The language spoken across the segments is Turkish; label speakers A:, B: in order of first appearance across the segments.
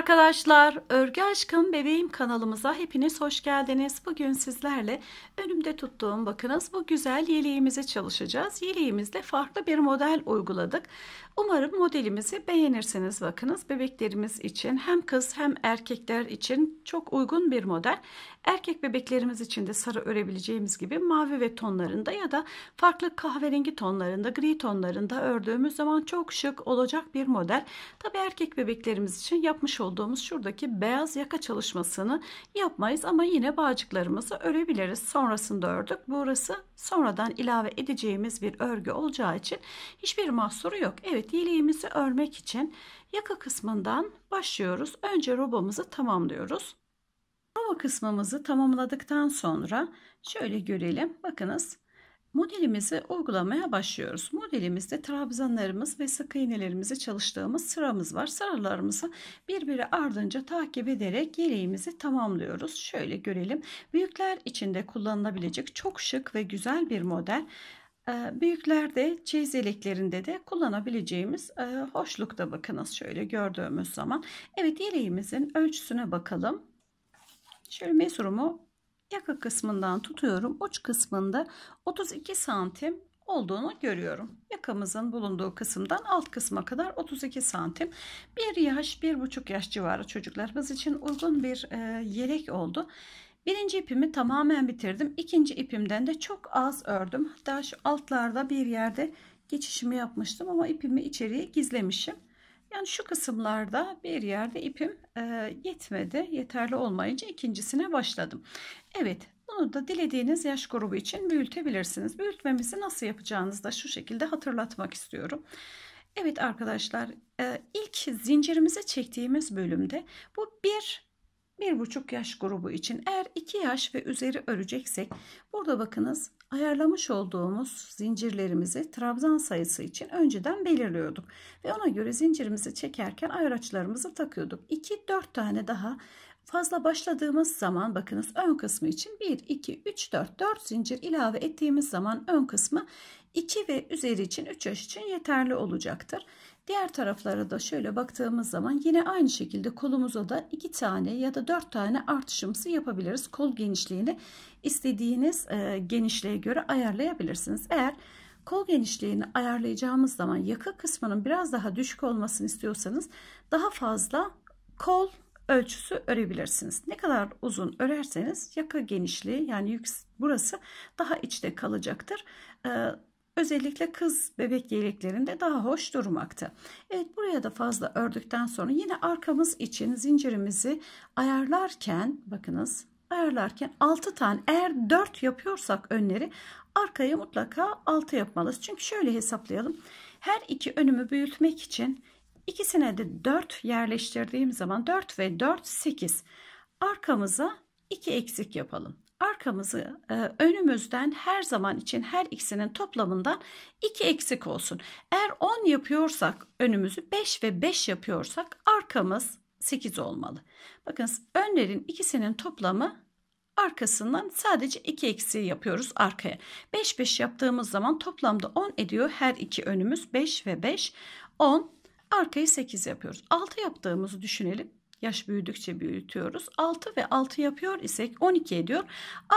A: arkadaşlar, Örgü Aşkım Bebeğim kanalımıza hepiniz hoş geldiniz. Bugün sizlerle önümde tuttuğum bakınız bu güzel yeleğimizi çalışacağız. Yeleğimizde farklı bir model uyguladık. Umarım modelimizi beğenirsiniz bakınız. Bebeklerimiz için hem kız hem erkekler için çok uygun bir model. Erkek bebeklerimiz için de sarı örebileceğimiz gibi mavi ve tonlarında ya da farklı kahverengi tonlarında, gri tonlarında ördüğümüz zaman çok şık olacak bir model. Tabi erkek bebeklerimiz için yapmış olduğumuz olduğumuz şuradaki beyaz yaka çalışmasını yapmayız ama yine bağcıklarımızı örebiliriz. Sonrasında ördük. Burası sonradan ilave edeceğimiz bir örgü olacağı için hiçbir mahsuru yok. Evet yeleğimizi örmek için yaka kısmından başlıyoruz. Önce robamızı tamamlıyoruz. Roba kısmımızı tamamladıktan sonra şöyle görelim. Bakınız Modelimizi uygulamaya başlıyoruz. Modelimizde trabzanlarımız ve sık iğnelerimizi çalıştığımız sıramız var. Sıralarımızı birbiri ardınca takip ederek yeleğimizi tamamlıyoruz. Şöyle görelim. Büyükler içinde kullanılabilecek çok şık ve güzel bir model. Ee, Büyüklerde çeyiz yeleklerinde de kullanabileceğimiz e, hoşlukta bakınız şöyle gördüğümüz zaman. Evet yeleğimizin ölçüsüne bakalım. Şöyle mesurumu yaka kısmından tutuyorum. Uç kısmında 32 santim olduğunu görüyorum. Yakamızın bulunduğu kısımdan alt kısma kadar 32 santim. Bir yaş bir buçuk yaş civarı çocuklarımız için uygun bir e, yelek oldu. Birinci ipimi tamamen bitirdim. İkinci ipimden de çok az ördüm. Hatta şu altlarda bir yerde geçişimi yapmıştım ama ipimi içeriye gizlemişim. Yani şu kısımlarda bir yerde ipim e, yetmedi. Yeterli olmayınca ikincisine başladım. Evet bunu da dilediğiniz yaş grubu için büyütebilirsiniz. Büyütmemizi nasıl yapacağınızı da şu şekilde hatırlatmak istiyorum. Evet arkadaşlar e, ilk zincirimize çektiğimiz bölümde bu bir 1,5 yaş grubu için eğer 2 yaş ve üzeri öreceksek burada bakınız ayarlamış olduğumuz zincirlerimizi trabzan sayısı için önceden belirliyorduk. Ve ona göre zincirimizi çekerken ayraçlarımızı takıyorduk. 2-4 tane daha fazla başladığımız zaman bakınız ön kısmı için 1, 2, 3, 4, 4 zincir ilave ettiğimiz zaman ön kısmı 2 ve üzeri için 3 yaş için yeterli olacaktır. Diğer taraflara da şöyle baktığımız zaman yine aynı şekilde kolumuza da iki tane ya da dört tane artışımızı yapabiliriz. Kol genişliğini istediğiniz e, genişliğe göre ayarlayabilirsiniz. Eğer kol genişliğini ayarlayacağımız zaman yaka kısmının biraz daha düşük olmasını istiyorsanız daha fazla kol ölçüsü örebilirsiniz. Ne kadar uzun örerseniz yaka genişliği yani burası daha içte kalacaktır. Ee, Özellikle kız bebek yeleklerinde daha hoş durmakta. Evet buraya da fazla ördükten sonra yine arkamız için zincirimizi ayarlarken bakınız ayarlarken 6 tane eğer 4 yapıyorsak önleri arkaya mutlaka 6 yapmalıyız. Çünkü şöyle hesaplayalım. Her iki önümü büyütmek için ikisine de 4 yerleştirdiğim zaman 4 ve 4 8 arkamıza 2 eksik yapalım arkamızı e, önümüzden her zaman için her ikisinin toplamından 2 eksik olsun. Eğer 10 yapıyorsak önümüzü 5 ve 5 yapıyorsak arkamız 8 olmalı. Bakın önlerin ikisinin toplamı arkasından sadece 2 eksiği yapıyoruz arkaya. 5 5 yaptığımız zaman toplamda 10 ediyor. Her iki önümüz 5 ve 5 10 arkayı 8 yapıyoruz. 6 yaptığımızı düşünelim. Yaş büyüdükçe büyütüyoruz. 6 ve 6 yapıyor isek 12 ediyor.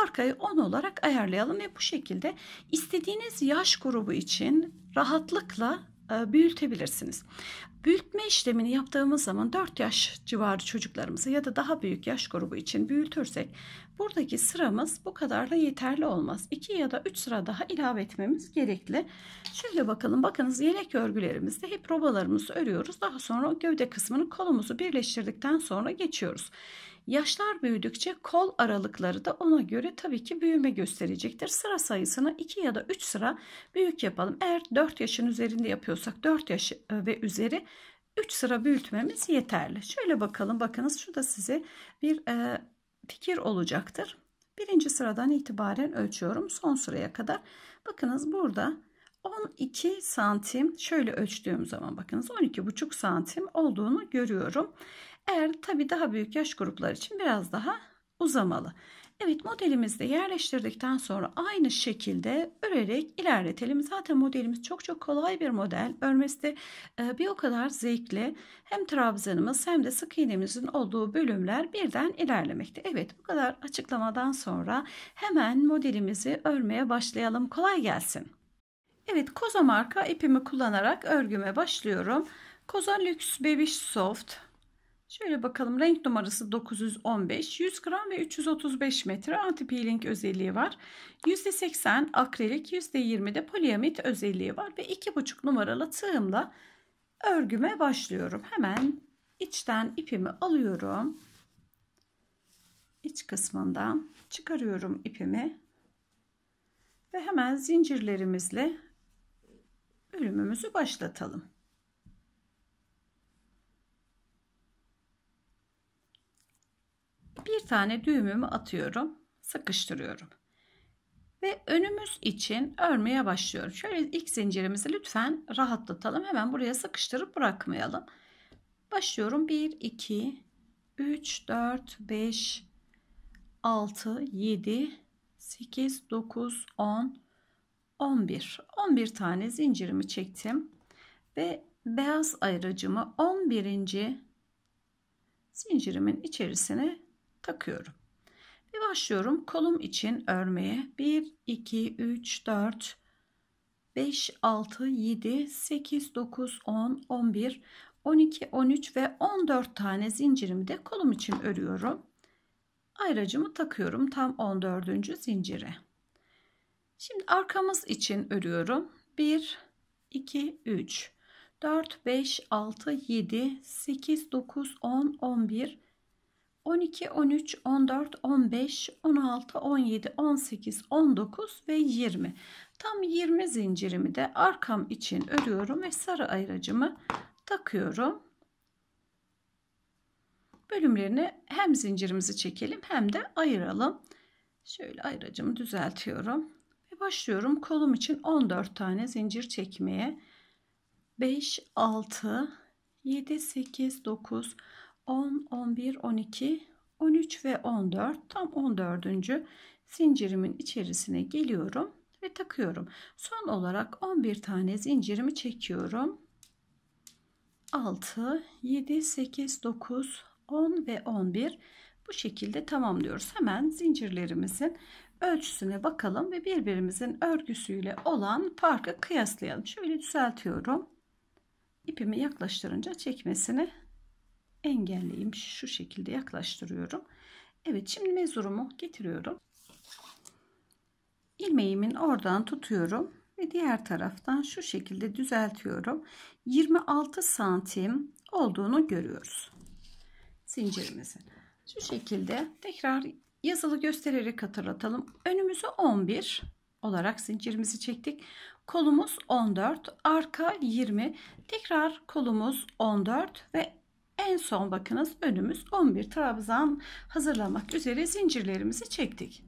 A: Arkayı 10 olarak ayarlayalım ve bu şekilde istediğiniz yaş grubu için rahatlıkla e, büyütebilirsiniz. Büyütme işlemini yaptığımız zaman 4 yaş civarı çocuklarımızı ya da daha büyük yaş grubu için büyütürsek Buradaki sıramız bu kadarla yeterli olmaz. 2 ya da 3 sıra daha ilave etmemiz gerekli. Şöyle bakalım bakınız yelek örgülerimizde hep robalarımızı örüyoruz. Daha sonra gövde kısmını kolumuzu birleştirdikten sonra geçiyoruz. Yaşlar büyüdükçe kol aralıkları da ona göre tabii ki büyüme gösterecektir. Sıra sayısını 2 ya da 3 sıra büyük yapalım. Eğer 4 yaşın üzerinde yapıyorsak 4 yaş e, ve üzeri 3 sıra büyütmemiz yeterli. Şöyle bakalım bakınız şu size bir e, fikir olacaktır. Birinci sıradan itibaren ölçüyorum son sıraya kadar. Bakınız burada 12 santim şöyle ölçtüğüm zaman bakınız 12 buçuk santim olduğunu görüyorum. Eğer tabi daha büyük yaş grupları için biraz daha uzamalı. Evet modelimizde yerleştirdikten sonra aynı şekilde örerek ilerletelim. Zaten modelimiz çok çok kolay bir model. Örmesi de e, bir o kadar zevkli. Hem trabzanımız hem de sık iğnemizin olduğu bölümler birden ilerlemekte. Evet bu kadar açıklamadan sonra hemen modelimizi örmeye başlayalım. Kolay gelsin. Evet koza marka ipimi kullanarak örgüme başlıyorum. Koza Lüks Baby Soft Şöyle bakalım renk numarası 915, 100 gram ve 335 metre anti-peeling özelliği var. %80 akrilik, %20 de poliamit özelliği var ve 2,5 numaralı tığımla örgüme başlıyorum. Hemen içten ipimi alıyorum. İç kısmından çıkarıyorum ipimi ve hemen zincirlerimizle bölümümüzü başlatalım. bir tane düğümümü atıyorum. Sıkıştırıyorum. Ve önümüz için örmeye başlıyorum. Şöyle ilk zincirimizi lütfen rahatlatalım. Hemen buraya sıkıştırıp bırakmayalım. Başlıyorum. 1, 2, 3, 4, 5, 6, 7, 8, 9, 10, 11. 11 tane zincirimi çektim. Ve beyaz ayracımı 11. zincirimin içerisine takıyorum. Ve başlıyorum kolum için örmeye. 1, 2, 3, 4, 5, 6, 7, 8, 9, 10, 11, 12, 13 ve 14 tane zincirimi de kolum için örüyorum. Ayracımı takıyorum tam 14. zincire. Şimdi arkamız için örüyorum. 1, 2, 3, 4, 5, 6, 7, 8, 9, 10, 11, 12, 13, 14, 15, 16, 17, 18, 19 ve 20. Tam 20 zincirimi de arkam için örüyorum ve sarı ayıracımı takıyorum. Bölümlerini hem zincirimizi çekelim hem de ayıralım. Şöyle ayıracımı düzeltiyorum. Ve başlıyorum kolum için 14 tane zincir çekmeye. 5, 6, 7, 8, 9, 10. 10, 11, 12, 13 ve 14 tam 14. zincirimin içerisine geliyorum ve takıyorum. Son olarak 11 tane zincirimi çekiyorum. 6, 7, 8, 9, 10 ve 11 bu şekilde tamamlıyoruz. Hemen zincirlerimizin ölçüsüne bakalım ve birbirimizin örgüsüyle olan farkı kıyaslayalım. Şöyle düzeltiyorum. İpimi yaklaştırınca çekmesini engelleyeyim. Şu şekilde yaklaştırıyorum. Evet şimdi mezurumu getiriyorum. Ilmeğimin oradan tutuyorum ve diğer taraftan şu şekilde düzeltiyorum. 26 santim olduğunu görüyoruz. zincirimizi Şu şekilde tekrar yazılı göstererek hatırlatalım. Önümüzü 11 olarak zincirimizi çektik. Kolumuz 14, arka 20. Tekrar kolumuz 14 ve en son bakınız önümüz 11 trabzan hazırlamak üzere zincirlerimizi çektik.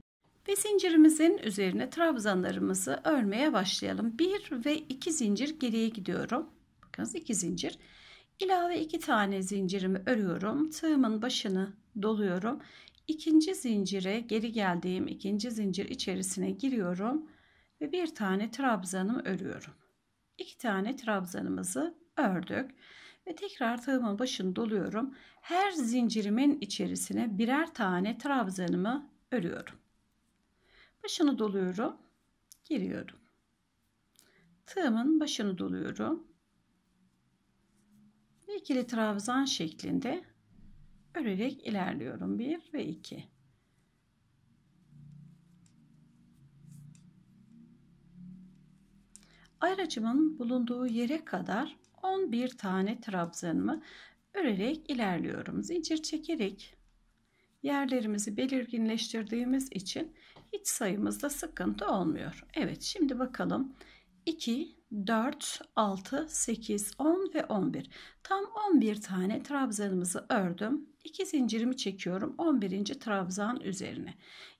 A: Ve zincirimizin üzerine trabzanlarımızı örmeye başlayalım. 1 ve 2 zincir geriye gidiyorum. Bakınız 2 zincir. İlave 2 tane zincirimi örüyorum. Tığımın başını doluyorum. İkinci zincire geri geldiğim ikinci zincir içerisine giriyorum ve bir tane trabzanımı örüyorum. İki tane trabzanımızı ördük ve tekrar tığımın başını doluyorum. Her zincirimin içerisine birer tane trabzanımı örüyorum. Başını doluyorum. Giriyorum. Tığımın başını doluyorum. İkili trabzan şeklinde örerek ilerliyorum. 1 ve 2. Ayracımın bulunduğu yere kadar 11 tane trabzanımı örerek ilerliyorum. Zincir çekerek yerlerimizi belirginleştirdiğimiz için hiç sayımızda sıkıntı olmuyor. Evet şimdi bakalım 2, 4, 6, 8, 10 ve 11. Tam 11 tane trabzanımızı ördüm. 2 zincirimi çekiyorum 11. trabzan üzerine.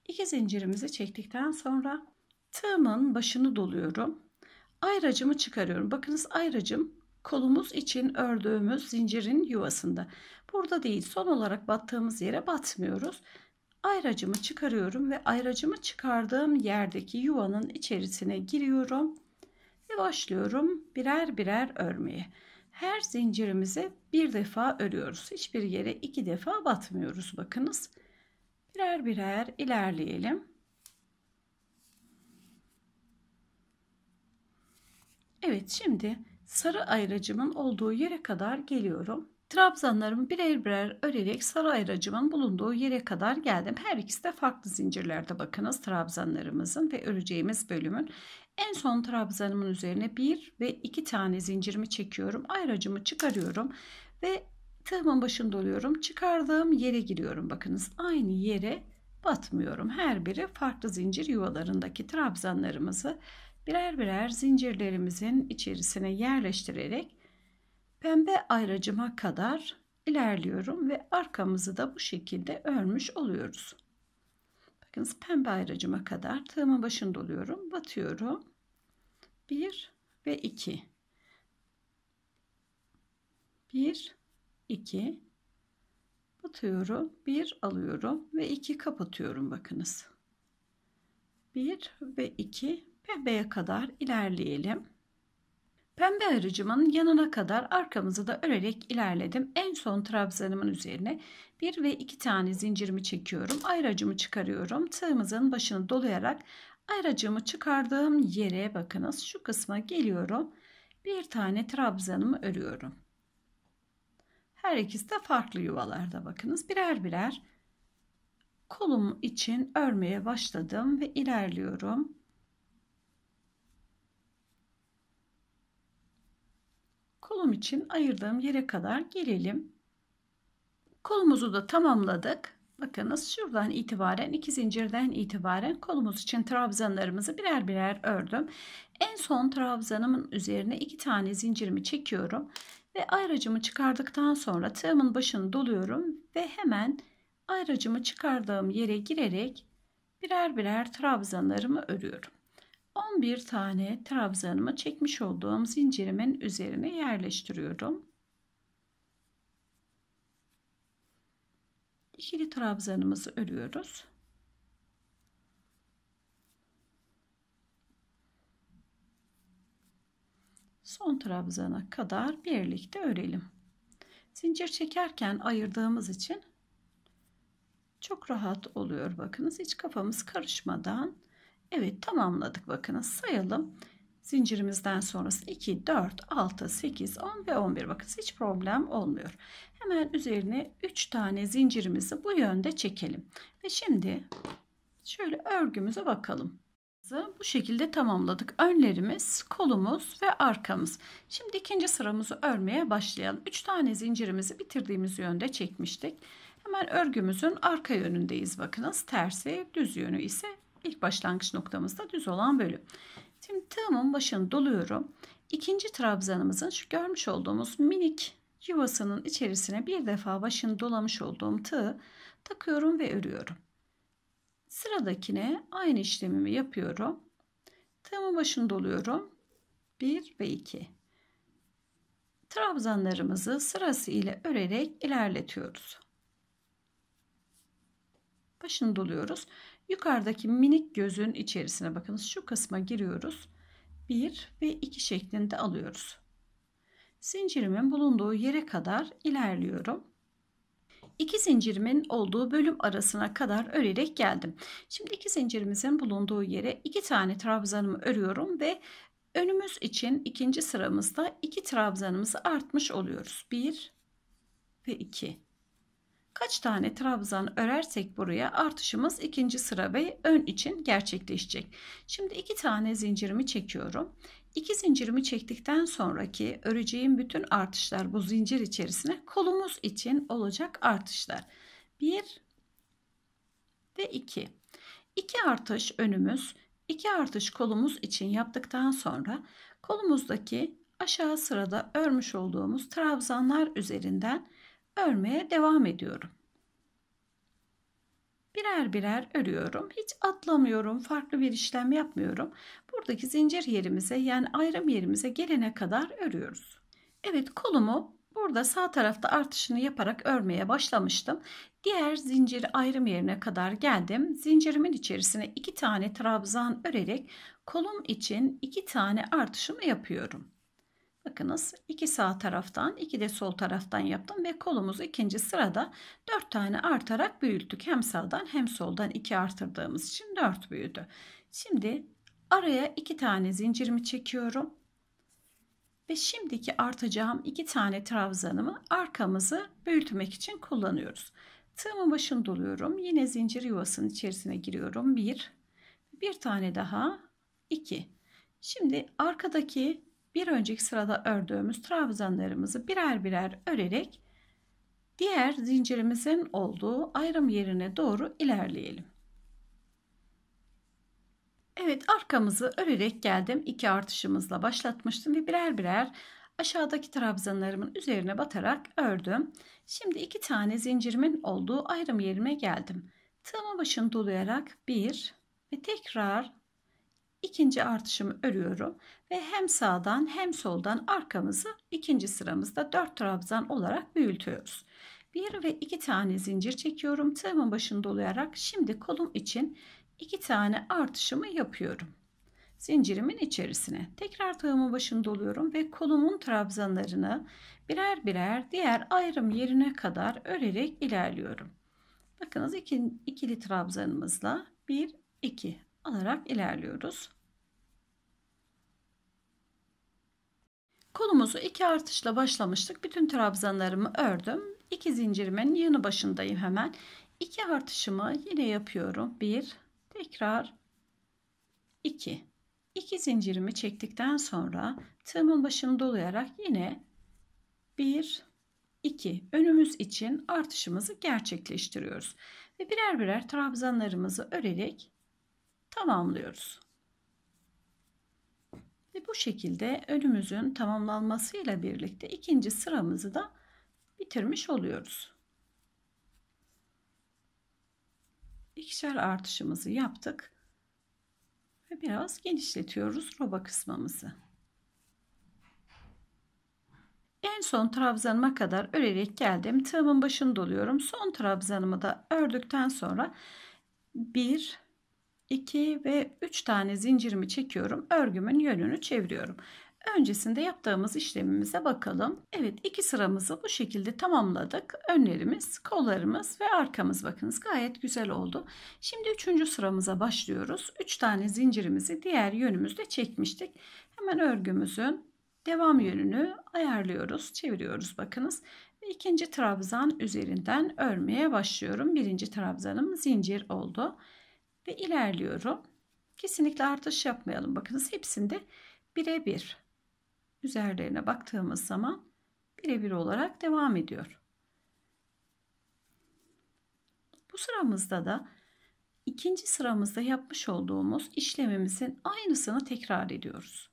A: 2 zincirimizi çektikten sonra tığımın başını doluyorum. Ayracımı çıkarıyorum. Bakınız ayracım kolumuz için ördüğümüz zincirin yuvasında. Burada değil son olarak battığımız yere batmıyoruz. Ayracımı çıkarıyorum ve ayracımı çıkardığım yerdeki yuvanın içerisine giriyorum ve başlıyorum birer birer örmeye. Her zincirimizi bir defa örüyoruz. Hiçbir yere iki defa batmıyoruz bakınız. Birer birer ilerleyelim. Evet şimdi sarı ayracımın olduğu yere kadar geliyorum. Trabzanlarımı birer birer örerek sarı ayracımın bulunduğu yere kadar geldim. Her ikisi de farklı zincirlerde bakınız trabzanlarımızın ve öreceğimiz bölümün. En son trabzanımın üzerine bir ve iki tane zincirimi çekiyorum. Ayracımı çıkarıyorum ve tığımın başını doluyorum. Çıkardığım yere giriyorum. Bakınız aynı yere batmıyorum. Her biri farklı zincir yuvalarındaki trabzanlarımızı birer birer zincirlerimizin içerisine yerleştirerek pembe ayracıma kadar ilerliyorum ve arkamızı da bu şekilde örmüş oluyoruz. Bakınız pembe ayracıma kadar tığımın başında oluyorum. Batıyorum. 1 ve 2. 1 2 batıyorum. 1 alıyorum ve 2 kapatıyorum bakınız. 1 ve 2 pembeye kadar ilerleyelim. Pembe arıcımın yanına kadar arkamızı da örerek ilerledim. En son trabzanımın üzerine bir ve iki tane zincirimi çekiyorum. Ayracımı çıkarıyorum. Tığımızın başını dolayarak ayracımı çıkardığım yere bakınız. Şu kısma geliyorum. Bir tane trabzanımı örüyorum. Her ikisi de farklı yuvalarda bakınız. Birer birer kolum için örmeye başladım ve ilerliyorum. kolum için ayırdığım yere kadar gelelim. Kolumuzu da tamamladık. Bakınız şuradan itibaren iki zincirden itibaren kolumuz için trabzanlarımızı birer birer ördüm. En son trabzanımın üzerine iki tane zincirimi çekiyorum ve ayracımı çıkardıktan sonra tığımın başını doluyorum ve hemen ayracımı çıkardığım yere girerek birer birer trabzanlarımı örüyorum. 11 tane trabzanımı çekmiş olduğum zincirimin üzerine yerleştiriyorum. İkili trabzanımızı örüyoruz. Son trabzana kadar birlikte örelim. Zincir çekerken ayırdığımız için çok rahat oluyor bakınız. Hiç kafamız karışmadan Evet tamamladık bakınız sayalım. Zincirimizden sonrası 2, 4, 6, 8, 10 ve 11 bakın hiç problem olmuyor. Hemen üzerine 3 tane zincirimizi bu yönde çekelim. Ve şimdi şöyle örgümüze bakalım. Bu şekilde tamamladık. Önlerimiz, kolumuz ve arkamız. Şimdi ikinci sıramızı örmeye başlayalım. 3 tane zincirimizi bitirdiğimiz yönde çekmiştik. Hemen örgümüzün arka yönündeyiz. Bakınız tersi, düz yönü ise İlk başlangıç noktamızda düz olan bölüm. Şimdi tığımın başını doluyorum. İkinci trabzanımızın şu görmüş olduğumuz minik yuvasının içerisine bir defa başını dolamış olduğum tığı takıyorum ve örüyorum. Sıradakine aynı işlemimi yapıyorum. Tığımın başını doluyorum. 1 ve 2. Trabzanlarımızı sırası ile örerek ilerletiyoruz. Başını doluyoruz. Yukarıdaki minik gözün içerisine bakınız. Şu kısma giriyoruz. 1 ve 2 şeklinde alıyoruz. Zincirimin bulunduğu yere kadar ilerliyorum. İki zincirimin olduğu bölüm arasına kadar örerek geldim. Şimdi iki zincirimizin bulunduğu yere iki tane trabzanımı örüyorum ve önümüz için ikinci sıramızda iki trabzanımızı artmış oluyoruz. 1 ve 2. Kaç tane trabzan örersek buraya artışımız ikinci sıra ve ön için gerçekleşecek. Şimdi iki tane zincirimi çekiyorum. İki zincirimi çektikten sonraki öreceğim bütün artışlar bu zincir içerisine kolumuz için olacak artışlar. 1 ve 2. 2 artış önümüz, 2 artış kolumuz için yaptıktan sonra kolumuzdaki aşağı sırada örmüş olduğumuz trabzanlar üzerinden örmeye devam ediyorum. Birer birer örüyorum. Hiç atlamıyorum. Farklı bir işlem yapmıyorum. Buradaki zincir yerimize yani ayrım yerimize gelene kadar örüyoruz. Evet kolumu burada sağ tarafta artışını yaparak örmeye başlamıştım. Diğer zincir ayrım yerine kadar geldim. Zincirimin içerisine iki tane trabzan örerek kolum için iki tane artışımı yapıyorum. Bakınız iki sağ taraftan iki de sol taraftan yaptım ve kolumuzu ikinci sırada dört tane artarak büyüttük. Hem sağdan hem soldan iki artırdığımız için dört büyüdü. Şimdi araya iki tane zincirimi çekiyorum. Ve şimdiki artacağım iki tane trabzanımı arkamızı büyütmek için kullanıyoruz. Tığımın başını doluyorum. Yine zincir yuvasının içerisine giriyorum. Bir, bir tane daha, iki. Şimdi arkadaki bir önceki sırada ördüğümüz trabzanlarımızı birer birer örerek diğer zincirimizin olduğu ayrım yerine doğru ilerleyelim. Evet arkamızı örerek geldim. iki artışımızla başlatmıştım ve birer birer aşağıdaki trabzanlarımın üzerine batarak ördüm. Şimdi iki tane zincirimin olduğu ayrım yerime geldim. Tığımı başını dolayarak bir ve tekrar ikinci artışımı örüyorum ve hem sağdan hem soldan arkamızı ikinci sıramızda 4 trabzan olarak büyütüyoruz. 1 ve 2 tane zincir çekiyorum. Tığımın başını dolayarak şimdi kolum için 2 tane artışımı yapıyorum. Zincirimin içerisine tekrar tığımın başını doluyorum ve kolumun trabzanlarını birer birer diğer ayrım yerine kadar örerek ilerliyorum. Bakınız iki, ikili trabzanımızla 1 2 alarak ilerliyoruz. Kolumuzu iki artışla başlamıştık. Bütün trabzanlarımı ördüm. İki zincirimin yanı başındayım hemen. İki artışımı yine yapıyorum. Bir, tekrar iki. İki zincirimi çektikten sonra tığımın başını dolayarak yine bir, iki. Önümüz için artışımızı gerçekleştiriyoruz ve birer birer trabzanlarımızı örerek tamamlıyoruz bu şekilde önümüzün tamamlanmasıyla birlikte ikinci sıramızı da bitirmiş oluyoruz. İkişer artışımızı yaptık ve biraz genişletiyoruz roba kısmımızı. En son trabzanıma kadar örerek geldim. Tığımın başını doluyorum. Son trabzanımı da ördükten sonra 1 2 ve 3 tane zincirimi çekiyorum. Örgümün yönünü çeviriyorum. Öncesinde yaptığımız işlemimize bakalım. Evet iki sıramızı bu şekilde tamamladık. Önlerimiz, kollarımız ve arkamız bakınız gayet güzel oldu. Şimdi üçüncü sıramıza başlıyoruz. 3 tane zincirimizi diğer yönümüzde çekmiştik. Hemen örgümüzün devam yönünü ayarlıyoruz. Çeviriyoruz bakınız. Ve ikinci trabzan üzerinden örmeye başlıyorum. Birinci trabzanım zincir oldu ve ilerliyorum. Kesinlikle artış yapmayalım. Bakınız hepsinde birebir üzerlerine baktığımız zaman birebir olarak devam ediyor. Bu sıramızda da ikinci sıramızda yapmış olduğumuz işlemimizin aynısını tekrar ediyoruz.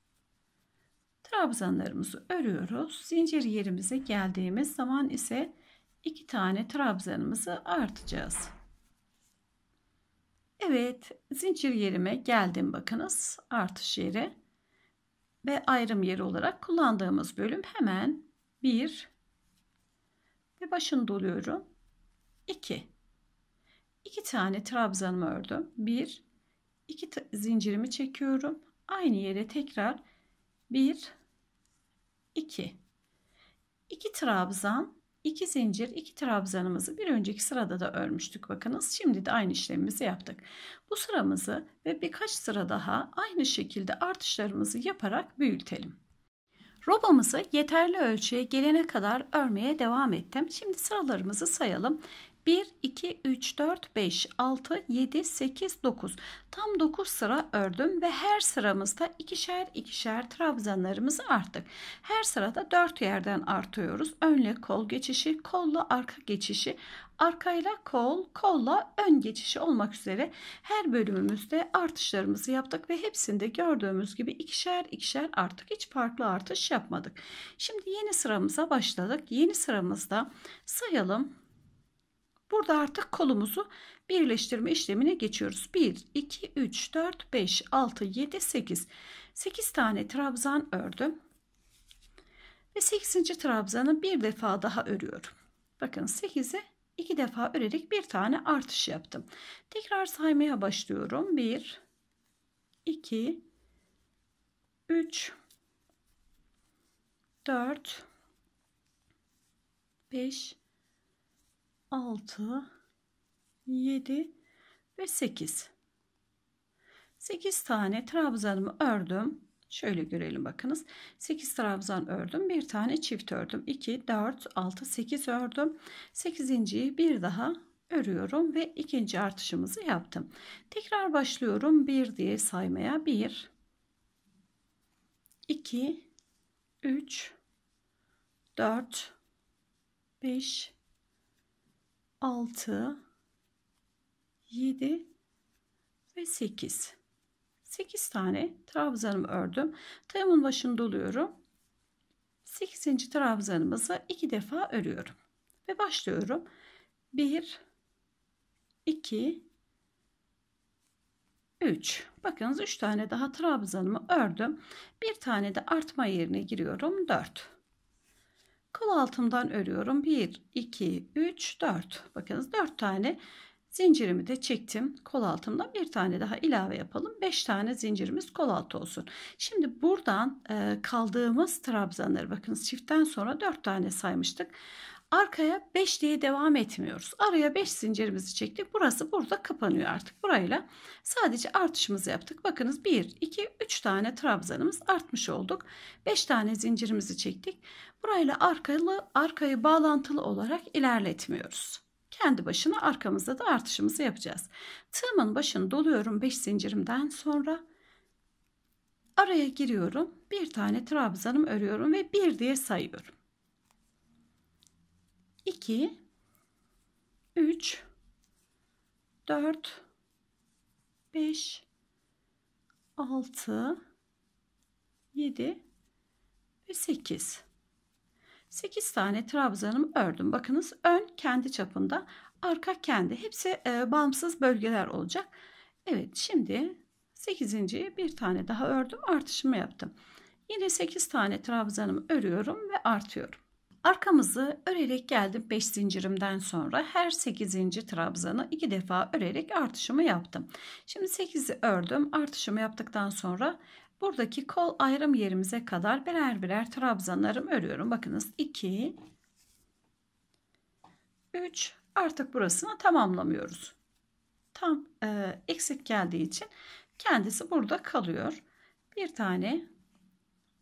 A: Trabzanlarımızı örüyoruz. Zincir yerimize geldiğimiz zaman ise iki tane trabzanımızı artacağız. Evet zincir yerime geldim bakınız artış yeri ve ayrım yeri olarak kullandığımız bölüm hemen 1 ve başını doluyorum 2 2 tane trabzanımı ördüm 1 2 zincirimi çekiyorum aynı yere tekrar 1 2 2 trabzan 2 zincir iki trabzanımızı bir önceki sırada da örmüştük bakınız şimdi de aynı işlemimizi yaptık bu sıramızı ve birkaç sıra daha aynı şekilde artışlarımızı yaparak büyütelim robamızı yeterli ölçüye gelene kadar örmeye devam ettim şimdi sıralarımızı sayalım 1, 2, 3, 4, 5, 6, 7, 8, 9. Tam 9 sıra ördüm ve her sıramızda ikişer ikişer trabzanlarımızı arttık. Her sırada 4 yerden artıyoruz. Önle kol geçişi, kolla arka geçişi, arkayla kol, kolla ön geçişi olmak üzere her bölümümüzde artışlarımızı yaptık ve hepsinde gördüğümüz gibi ikişer ikişer artık hiç farklı artış yapmadık. Şimdi yeni sıramıza başladık. Yeni sıramızda sayalım Burada artık kolumuzu birleştirme işlemine geçiyoruz. 1, 2, 3, 4, 5, 6, 7, 8. 8 tane trabzan ördüm. Ve 8. trabzanı bir defa daha örüyorum. Bakın 8'i iki defa örerek bir tane artış yaptım. Tekrar saymaya başlıyorum. 1, 2, 3, 4, 5, 6, 7 ve 8. 8 tane trabzanımı ördüm. Şöyle görelim bakınız. 8 trabzan ördüm. Bir tane çift ördüm. 2, 4, 6, 8 ördüm. 8.yi bir daha örüyorum ve ikinci artışımızı yaptım. Tekrar başlıyorum 1 diye saymaya. 1 2 3 4 5 6 7 ve 8 8 tane trabzanımı ördüm tığımın başını doluyorum 8. trabzanımızı iki defa örüyorum ve başlıyorum 1 2 3 bakınız 3 tane daha trabzanımı ördüm bir tane de artma yerine giriyorum 4 Kol altımdan örüyorum. 1, 2, 3, 4. Bakınız 4 tane zincirimi de çektim. Kol altımdan bir tane daha ilave yapalım. 5 tane zincirimiz kol altı olsun. Şimdi buradan kaldığımız trabzanları bakınız çiftten sonra 4 tane saymıştık arkaya 5 diye devam etmiyoruz. Araya 5 zincirimizi çektik. Burası burada kapanıyor artık. Burayla sadece artışımızı yaptık. Bakınız 1, 2, 3 tane trabzanımız artmış olduk. 5 tane zincirimizi çektik. Burayla arkalı, arkayı bağlantılı olarak ilerletmiyoruz. Kendi başına arkamızda da artışımızı yapacağız. Tığımın başını doluyorum 5 zincirimden sonra. Araya giriyorum. 1 tane trabzanım örüyorum ve 1 diye sayıyorum. 2 3 4 5 6 7 ve 8 8 tane trabzanımı ördüm. Bakınız ön kendi çapında, arka kendi. Hepsi e, bağımsız bölgeler olacak. Evet şimdi 8. bir tane daha ördüm. Artışımı yaptım. Yine 8 tane trabzanımı örüyorum ve artıyorum. Arkamızı örerek geldim 5 zincirimden sonra her 8. trabzanı 2 defa örerek artışımı yaptım. Şimdi 8'i ördüm artışımı yaptıktan sonra buradaki kol ayrım yerimize kadar birer birer trabzanlarım örüyorum. Bakınız 2 3 artık burasını tamamlamıyoruz. Tam e, eksik geldiği için kendisi burada kalıyor. Bir tane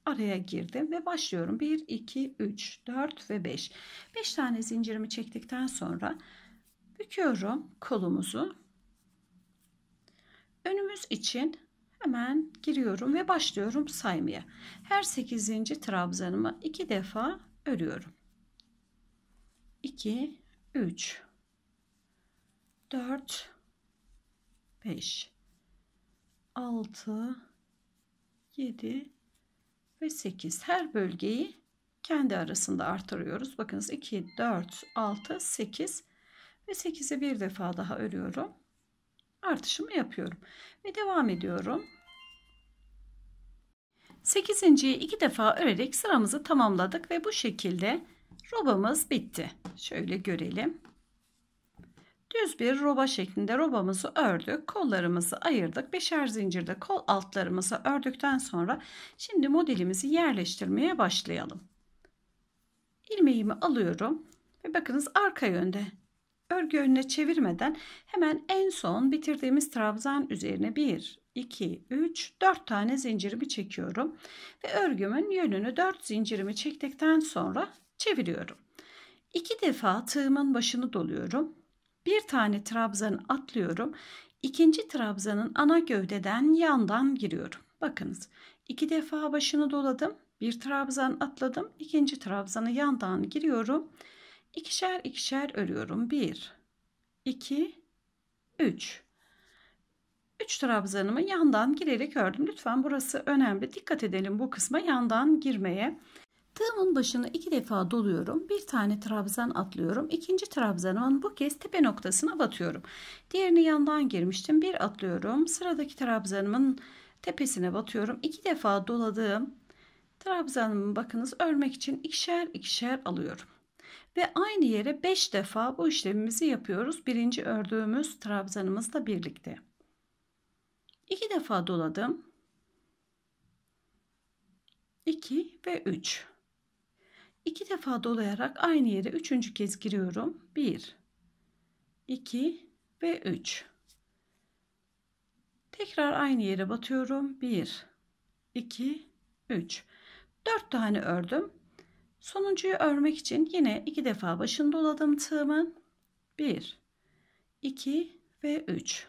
A: araya girdim ve başlıyorum. 1, 2, 3, 4 ve 5. 5 tane zincirimi çektikten sonra büküyorum kolumuzu. Önümüz için hemen giriyorum ve başlıyorum saymaya. Her 8. trabzanımı 2 defa örüyorum. 2, 3, 4, 5, 6, 7, ve 8. Her bölgeyi kendi arasında artırıyoruz. Bakınız 2, 4, 6, 8 ve 8'i bir defa daha örüyorum. Artışımı yapıyorum ve devam ediyorum. 8.yi iki defa örerek sıramızı tamamladık ve bu şekilde robamız bitti. Şöyle görelim. Düz bir roba şeklinde robamızı ördük. Kollarımızı ayırdık. Beşer zincirde kol altlarımızı ördükten sonra şimdi modelimizi yerleştirmeye başlayalım. İlmeğimi alıyorum ve bakınız arka yönde örgü önüne çevirmeden hemen en son bitirdiğimiz trabzan üzerine 1, 2, 3, 4 tane zincirimi çekiyorum. Ve örgümün yönünü 4 zincirimi çektikten sonra çeviriyorum. 2 defa tığımın başını doluyorum bir tane trabzan atlıyorum. İkinci trabzanın ana gövdeden yandan giriyorum. Bakınız iki defa başını doladım. Bir trabzan atladım. ikinci trabzanı yandan giriyorum. İkişer ikişer örüyorum. Bir, iki, üç. Üç trabzanımı yandan girerek ördüm. Lütfen burası önemli. Dikkat edelim bu kısma yandan girmeye. Tığımın başını iki defa doluyorum. Bir tane trabzan atlıyorum. İkinci trabzanımın bu kez tepe noktasına batıyorum. Diğerini yandan girmiştim. Bir atlıyorum. Sıradaki trabzanımın tepesine batıyorum. İki defa doladığım trabzanımı bakınız örmek için ikişer ikişer alıyorum. Ve aynı yere 5 defa bu işlemimizi yapıyoruz. Birinci ördüğümüz trabzanımızla birlikte. 2 defa doladım. 2 ve 3. İki defa dolayarak aynı yere üçüncü kez giriyorum. Bir, iki ve üç. Tekrar aynı yere batıyorum. Bir, iki, üç. Dört tane ördüm. Sonuncuyu örmek için yine iki defa başını doladım tığımın. Bir, iki ve üç.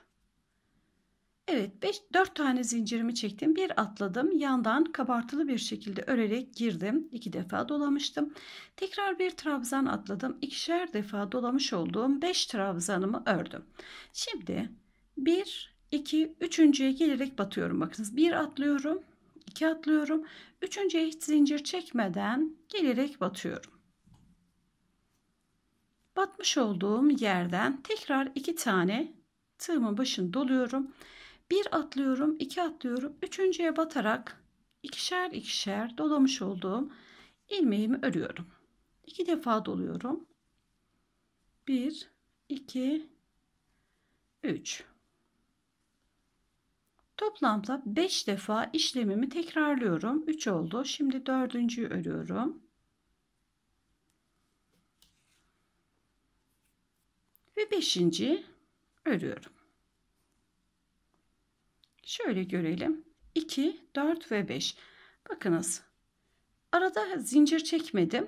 A: Evet 5 4 tane zincirimi çektim. Bir atladım. Yandan kabartılı bir şekilde örerek girdim. 2 defa dolamıştım. Tekrar bir trabzan atladım. ikişer defa dolamış olduğum 5 trabzanımı ördüm. Şimdi 1 2 3.'ye gelerek batıyorum. Bakınız bir atlıyorum. 2 atlıyorum. 3.'ye hiç zincir çekmeden gelerek batıyorum. Batmış olduğum yerden tekrar 2 tane tığımın başını doluyorum bir atlıyorum, iki atlıyorum. Üçüncüye batarak ikişer ikişer dolamış olduğum ilmeğimi örüyorum. İki defa doluyorum. Bir, iki, üç. Toplamda beş defa işlemimi tekrarlıyorum. Üç oldu. Şimdi dördüncüyü örüyorum. Ve beşinci örüyorum. Şöyle görelim. 2, 4 ve 5. Bakınız. Arada zincir çekmedim.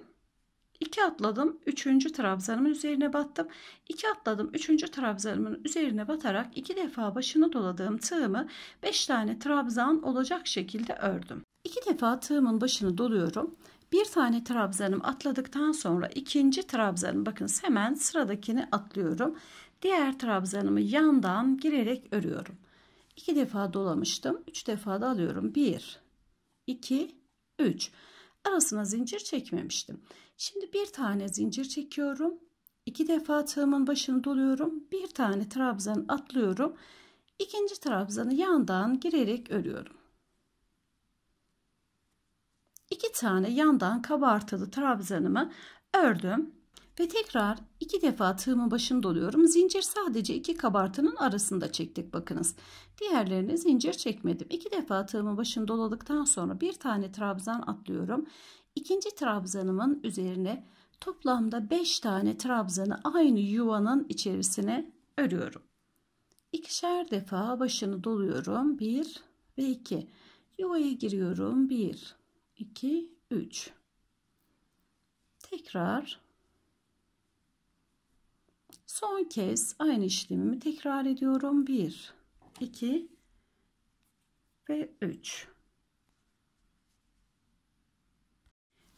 A: 2 atladım 3. trabzanımın üzerine battım. 2 atladım 3. trabzanımın üzerine batarak 2 defa başını doladığım tığımı 5 tane trabzan olacak şekilde ördüm. 2 defa tığımın başını doluyorum. Bir tane trabzanım atladıktan sonra ikinci trabzanım bakın hemen sıradakini atlıyorum. Diğer trabzanımı yandan girerek örüyorum. 2 defa dolamıştım. 3 defa da alıyorum. 1, 2, 3. Arasına zincir çekmemiştim. Şimdi bir tane zincir çekiyorum. 2 defa tığımın başını doluyorum. Bir tane trabzan atlıyorum. İkinci trabzanı yandan girerek örüyorum. 2 tane yandan kabartılı trabzanımı ördüm. Ve tekrar iki defa tığımı başını doluyorum. Zincir sadece iki kabartının arasında çektik bakınız. Diğerlerine zincir çekmedim. İki defa tığımı başını doladıktan sonra bir tane trabzan atlıyorum. İkinci trabzanımın üzerine toplamda 5 tane trabzanı aynı yuvanın içerisine örüyorum. İkişer defa başını doluyorum. 1 ve 2. Yuvaya giriyorum. 1, 2, 3. Tekrar Son kez aynı işlemimi tekrar ediyorum. 1, 2 ve 3.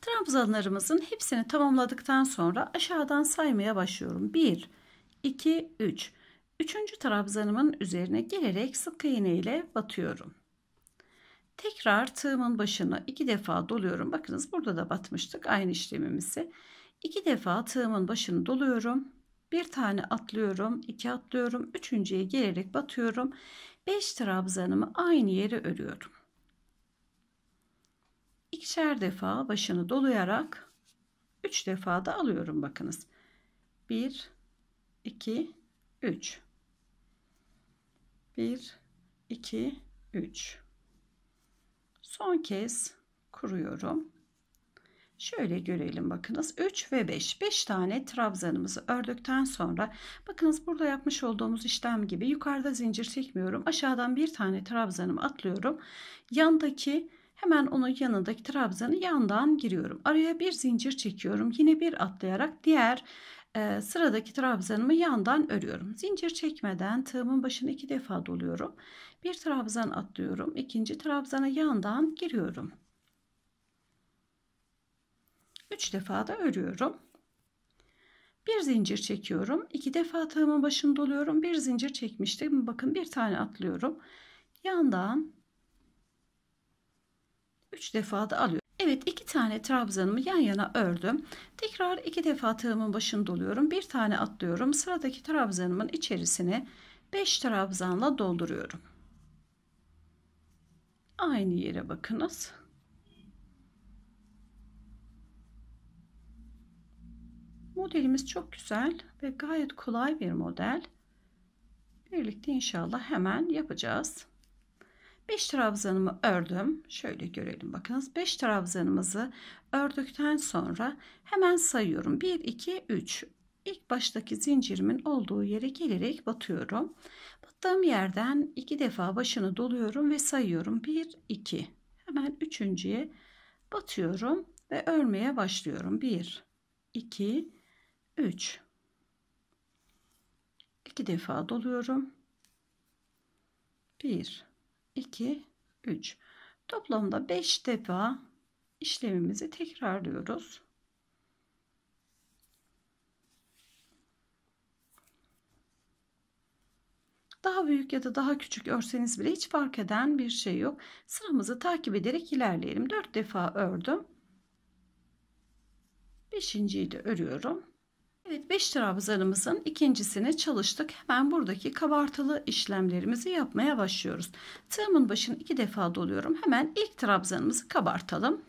A: Trabzanlarımızın hepsini tamamladıktan sonra aşağıdan saymaya başlıyorum. 1, 2, 3. Üçüncü trabzanımın üzerine gelerek sık iğne ile batıyorum. Tekrar tığımın başını iki defa doluyorum. Bakınız burada da batmıştık aynı işlemimizi. İki defa tığımın başını doluyorum. Bir tane atlıyorum, iki atlıyorum, üçüncüye gelerek batıyorum. Beş trabzanımı aynı yere örüyorum. İkişer defa başını dolayarak üç defa da alıyorum bakınız. Bir, iki, üç. Bir, iki, üç. Son kez kuruyorum. Şöyle görelim bakınız 3 ve 5 5 tane trabzanımızı ördükten sonra bakınız burada yapmış olduğumuz işlem gibi yukarıda zincir çekmiyorum aşağıdan bir tane trabzanımı atlıyorum yandaki hemen onun yanındaki trabzanı yandan giriyorum araya bir zincir çekiyorum yine bir atlayarak diğer e, sıradaki trabzanımı yandan örüyorum zincir çekmeden tığımın başını iki defa doluyorum bir trabzan atlıyorum ikinci trabzana yandan giriyorum 3 defa da örüyorum. Bir zincir çekiyorum. 2 defa tığımın başını doluyorum. Bir zincir çekmiştim. Bakın bir tane atlıyorum. Yandan 3 defa da alıyorum. Evet 2 tane trabzanımı yan yana ördüm. Tekrar 2 defa tığımın başını doluyorum. Bir tane atlıyorum. Sıradaki trabzanımın içerisine 5 trabzanla dolduruyorum. Aynı yere bakınız. Modelimiz çok güzel ve gayet kolay bir model. Birlikte inşallah hemen yapacağız. 5 trabzanımı ördüm. Şöyle görelim bakınız. 5 trabzanımızı ördükten sonra hemen sayıyorum. 1 2 3. İlk baştaki zincirimin olduğu yere gelerek batıyorum. Battığım yerden iki defa başını doluyorum ve sayıyorum. 1 2. Hemen üçüncüye batıyorum ve örmeye başlıyorum. 1 2 3 2 defa doluyorum. 1 2 3 Toplamda 5 defa işlemimizi tekrarlıyoruz. Daha büyük ya da daha küçük örseniz bile hiç fark eden bir şey yok. Sıramızı takip ederek ilerleyelim. 4 defa ördüm. 5.yi de örüyorum. Evet 5 trabzanımızın ikincisini çalıştık. Hemen buradaki kabartılı işlemlerimizi yapmaya başlıyoruz. Tığımın başını iki defa doluyorum. Hemen ilk trabzanımızı kabartalım.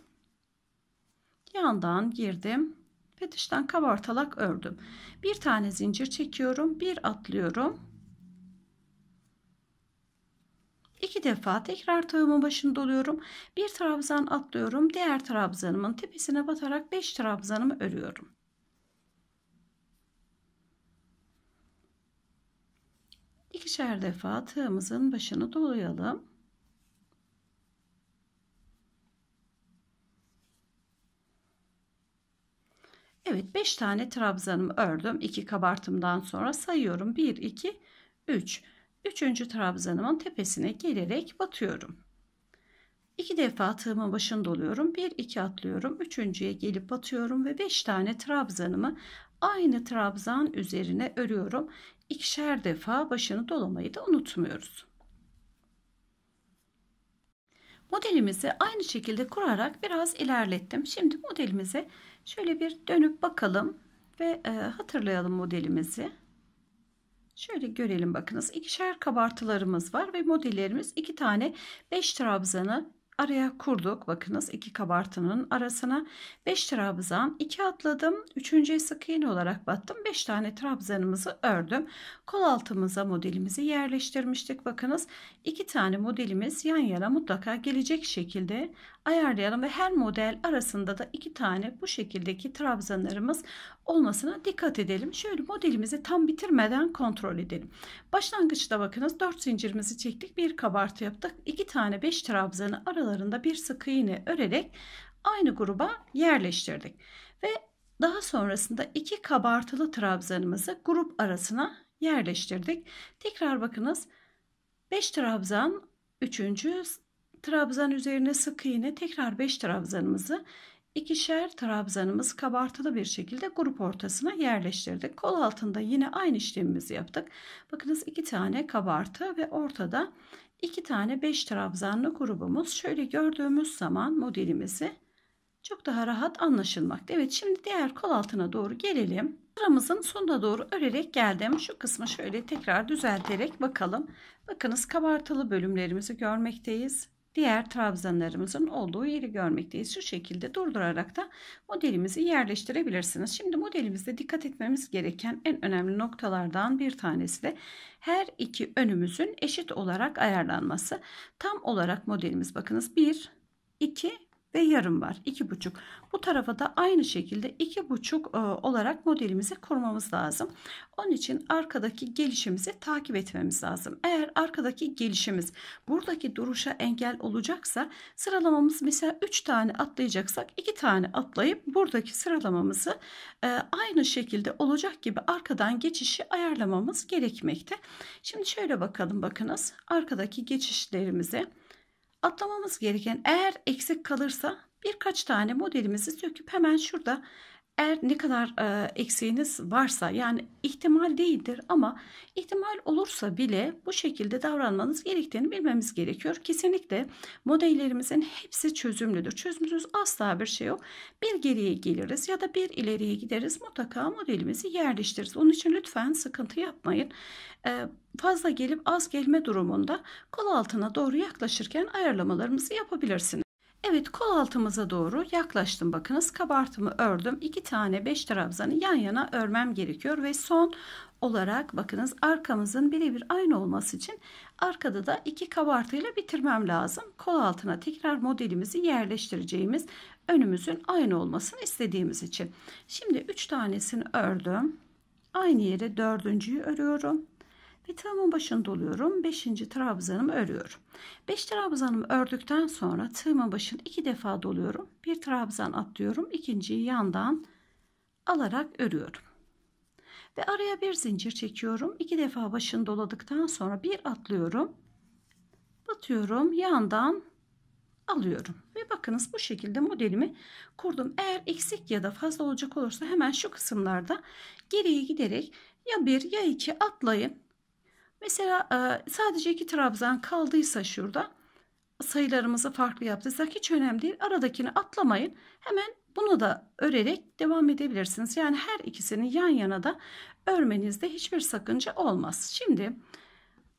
A: Yandan girdim ve dıştan kabartalak ördüm. Bir tane zincir çekiyorum. Bir atlıyorum. İki defa tekrar tığımın başını doluyorum. Bir trabzan atlıyorum. Diğer trabzanımın tepesine batarak 5 trabzanımı örüyorum. İkişer defa tığımızın başını dolayalım. Evet 5 tane trabzanımı ördüm. 2 kabartımdan sonra sayıyorum. 1 2 3. 3. trabzanımın tepesine gelerek batıyorum. 2 defa tığımın başını doluyorum. 1 2 atlıyorum. 3.'ye gelip batıyorum ve 5 tane trabzanımı aynı trabzan üzerine örüyorum ikişer defa başını dolamayı da unutmuyoruz. Modelimizi aynı şekilde kurarak biraz ilerlettim. Şimdi modelimize şöyle bir dönüp bakalım ve e, hatırlayalım modelimizi. Şöyle görelim bakınız ikişer kabartılarımız var ve modellerimiz iki tane 5 trabzanı araya kurduk. Bakınız iki kabartının arasına 5 trabzan 2 atladım. 3. sık iğne olarak battım. 5 tane trabzanımızı ördüm. Kol altımıza modelimizi yerleştirmiştik. Bakınız iki tane modelimiz yan yana mutlaka gelecek şekilde ayarlayalım ve her model arasında da iki tane bu şekildeki trabzanlarımız olmasına dikkat edelim. Şöyle modelimizi tam bitirmeden kontrol edelim. Başlangıçta bakınız 4 zincirimizi çektik bir kabartı yaptık. 2 tane 5 trabzanı aralarında bir sık iğne örerek aynı gruba yerleştirdik. Ve daha sonrasında iki kabartılı trabzanımızı grup arasına yerleştirdik. Tekrar bakınız 5 trabzan 3 trabzan üzerine sık iğne tekrar 5 trabzanımızı ikişer trabzanımız kabartılı bir şekilde grup ortasına yerleştirdik. Kol altında yine aynı işlemimizi yaptık. Bakınız iki tane kabartı ve ortada iki tane 5 trabzanlı grubumuz. Şöyle gördüğümüz zaman modelimizi çok daha rahat anlaşılmakta. Evet şimdi diğer kol altına doğru gelelim. Sıramızın sonuna doğru örerek geldim. Şu kısmı şöyle tekrar düzelterek bakalım. Bakınız kabartılı bölümlerimizi görmekteyiz diğer trabzanlarımızın olduğu yeri görmekteyiz. Şu şekilde durdurarak da modelimizi yerleştirebilirsiniz. Şimdi modelimizde dikkat etmemiz gereken en önemli noktalardan bir tanesi de her iki önümüzün eşit olarak ayarlanması. Tam olarak modelimiz bakınız 1, 2 ve yarım var. 2,5. Bu tarafa da aynı şekilde 2,5 e, olarak modelimizi kurmamız lazım. Onun için arkadaki gelişimizi takip etmemiz lazım. Eğer arkadaki gelişimiz buradaki duruşa engel olacaksa sıralamamız mesela 3 tane atlayacaksak 2 tane atlayıp buradaki sıralamamızı e, aynı şekilde olacak gibi arkadan geçişi ayarlamamız gerekmekte. Şimdi şöyle bakalım bakınız arkadaki geçişlerimizi Atlamamız gereken eğer eksik kalırsa birkaç tane modelimizi söküp hemen şurada eğer ne kadar e, eksiğiniz varsa yani ihtimal değildir ama ihtimal olursa bile bu şekilde davranmanız gerektiğini bilmemiz gerekiyor. Kesinlikle modellerimizin hepsi çözümlüdür. Çözümsüz asla bir şey yok. Bir geriye geliriz ya da bir ileriye gideriz. Mutlaka modelimizi yerleştiririz. Onun için lütfen sıkıntı yapmayın. E, fazla gelip az gelme durumunda kol altına doğru yaklaşırken ayarlamalarımızı yapabilirsiniz. Evet kol altımıza doğru yaklaştım. Bakınız kabartımı ördüm. 2 tane 5 trabzanı yan yana örmem gerekiyor ve son olarak bakınız arkamızın birebir aynı olması için arkada da iki kabartıyla bitirmem lazım. Kol altına tekrar modelimizi yerleştireceğimiz önümüzün aynı olmasını istediğimiz için. Şimdi 3 tanesini ördüm. Aynı yere dördüncüyü örüyorum. Ve tığımın başını doluyorum. 5. trabzanımı örüyorum. 5 trabzanımı ördükten sonra tığımın başını 2 defa doluyorum. Bir trabzan atlıyorum. ikinciyi yandan alarak örüyorum. Ve araya bir zincir çekiyorum. 2 defa başını doladıktan sonra bir atlıyorum. Batıyorum. Yandan alıyorum. Ve bakınız bu şekilde modelimi kurdum. Eğer eksik ya da fazla olacak olursa hemen şu kısımlarda geriye giderek ya bir ya iki atlayıp Mesela sadece iki trabzan kaldıysa şurada sayılarımızı farklı yaptıysak hiç önemli değil. Aradakini atlamayın. Hemen bunu da örerek devam edebilirsiniz. Yani her ikisini yan yana da örmenizde hiçbir sakınca olmaz. Şimdi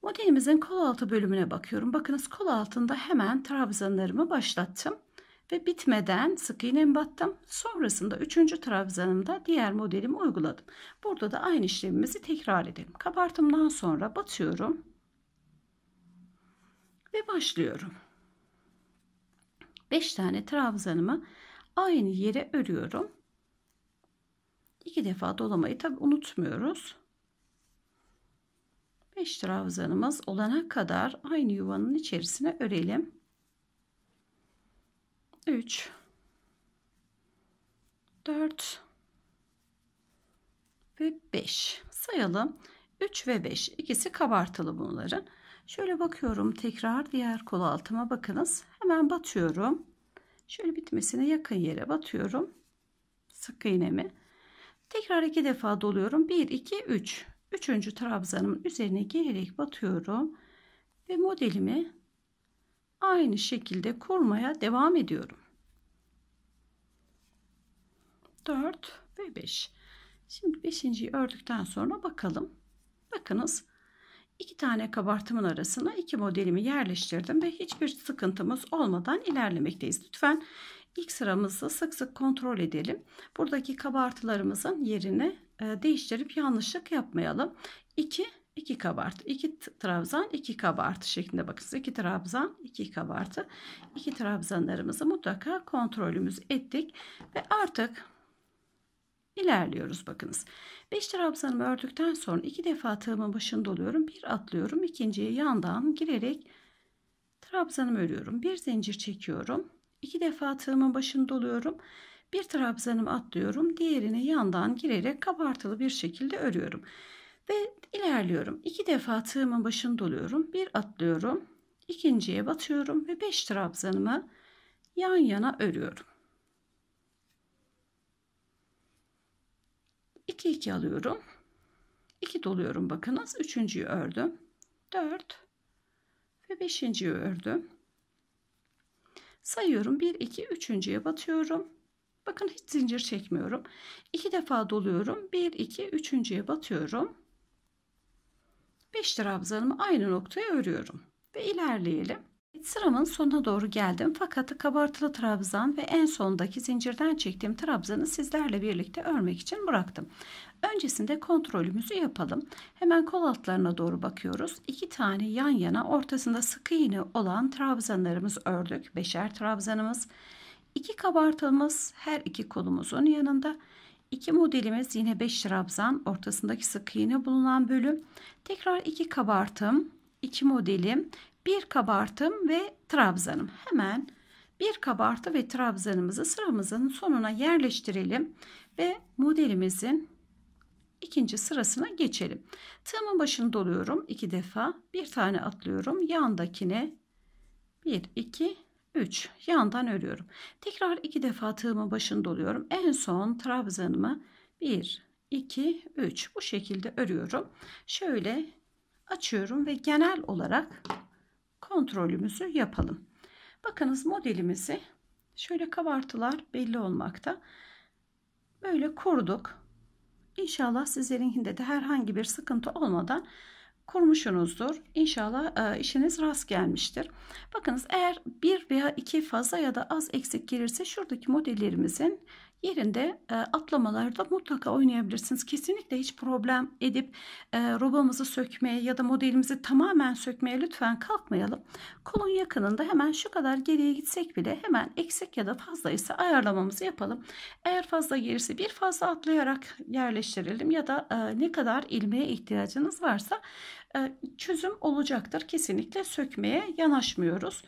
A: modelimizin kol altı bölümüne bakıyorum. Bakınız kol altında hemen trabzanlarımı başlattım ve bitmeden sık iğnem battım. Sonrasında üçüncü trabzanımda diğer modelimi uyguladım. Burada da aynı işlemimizi tekrar edelim. Kabartımdan sonra batıyorum ve başlıyorum. 5 tane trabzanımı aynı yere örüyorum. 2 defa dolamayı tabi unutmuyoruz. 5 trabzanımız olana kadar aynı yuvanın içerisine örelim. 3 4 ve 5 sayalım 3 ve 5 ikisi kabartılı bunların şöyle bakıyorum tekrar diğer kol altıma bakınız hemen batıyorum şöyle bitmesine yakın yere batıyorum sık iğnemi tekrar iki defa doluyorum 1 2 3 üçüncü trabzanımın üzerine gelerek batıyorum ve modelimi aynı şekilde kurmaya devam ediyorum. 4 ve 5. Şimdi 5.yi ördükten sonra bakalım. Bakınız iki tane kabartımın arasına iki modelimi yerleştirdim ve hiçbir sıkıntımız olmadan ilerlemekteyiz. Lütfen ilk sıramızı sık sık kontrol edelim. Buradaki kabartılarımızın yerini e, değiştirip yanlışlık yapmayalım. 2 2 kabart, 2 trabzan, 2 kabart şeklinde bakınız. 2 trabzan, 2 kabartı. 2 trabzanlarımızı mutlaka kontrolümüz ettik ve artık ilerliyoruz bakınız. 5 trabzanımı ördükten sonra 2 defa tığımın başını doluyorum. Bir atlıyorum, ikinciye yandan girerek trabzanımı örüyorum. Bir zincir çekiyorum. 2 defa tığımın başını doluyorum. Bir trabzanımı atlıyorum. diğerine yandan girerek kabartılı bir şekilde örüyorum. Ve ilerliyorum. İki defa tığımın başını doluyorum. Bir atlıyorum. ikinciye batıyorum ve beş trabzanımı yan yana örüyorum. İki iki alıyorum. 2 doluyorum bakınız. Üçüncüyü ördüm. dört ve beşinciyi ördüm. Sayıyorum bir iki üçüncüye batıyorum. Bakın hiç zincir çekmiyorum. İki defa doluyorum. bir iki üçüncüye batıyorum. 5 trabzanımı aynı noktaya örüyorum ve ilerleyelim. Sıramın sonuna doğru geldim fakat kabartılı trabzan ve en sondaki zincirden çektiğim trabzanı sizlerle birlikte örmek için bıraktım. Öncesinde kontrolümüzü yapalım. Hemen kol altlarına doğru bakıyoruz. İki tane yan yana ortasında sık iğne olan trabzanlarımız ördük. Beşer trabzanımız. İki kabartılımız her iki kolumuzun yanında. İki modelimiz yine 5 trabzan ortasındaki sık iğne bulunan bölüm. Tekrar iki kabartım, iki modelim, bir kabartım ve trabzanım. Hemen bir kabartı ve trabzanımızı sıramızın sonuna yerleştirelim ve modelimizin ikinci sırasına geçelim. Tığımın başını doluyorum iki defa. Bir tane atlıyorum. Yandakine 1 2 3 yandan örüyorum. Tekrar 2 defa tığımı başını doluyorum. En son trabzanımı 1 2 3 bu şekilde örüyorum. Şöyle açıyorum ve genel olarak kontrolümüzü yapalım. Bakınız modelimizi şöyle kabartılar belli olmakta. Böyle kurduk. İnşallah sizlerinkinde de herhangi bir sıkıntı olmadan kurmuşsunuzdur. İnşallah e, işiniz rast gelmiştir. Bakınız eğer bir veya iki fazla ya da az eksik gelirse şuradaki modellerimizin yerinde e, atlamalarda mutlaka oynayabilirsiniz. Kesinlikle hiç problem edip e, robamızı sökmeye ya da modelimizi tamamen sökmeye lütfen kalkmayalım. Kolun yakınında hemen şu kadar geriye gitsek bile hemen eksik ya da fazla ise ayarlamamızı yapalım. Eğer fazla gelirse bir fazla atlayarak yerleştirelim ya da e, ne kadar ilmeğe ihtiyacınız varsa ee, çözüm olacaktır. Kesinlikle sökmeye yanaşmıyoruz.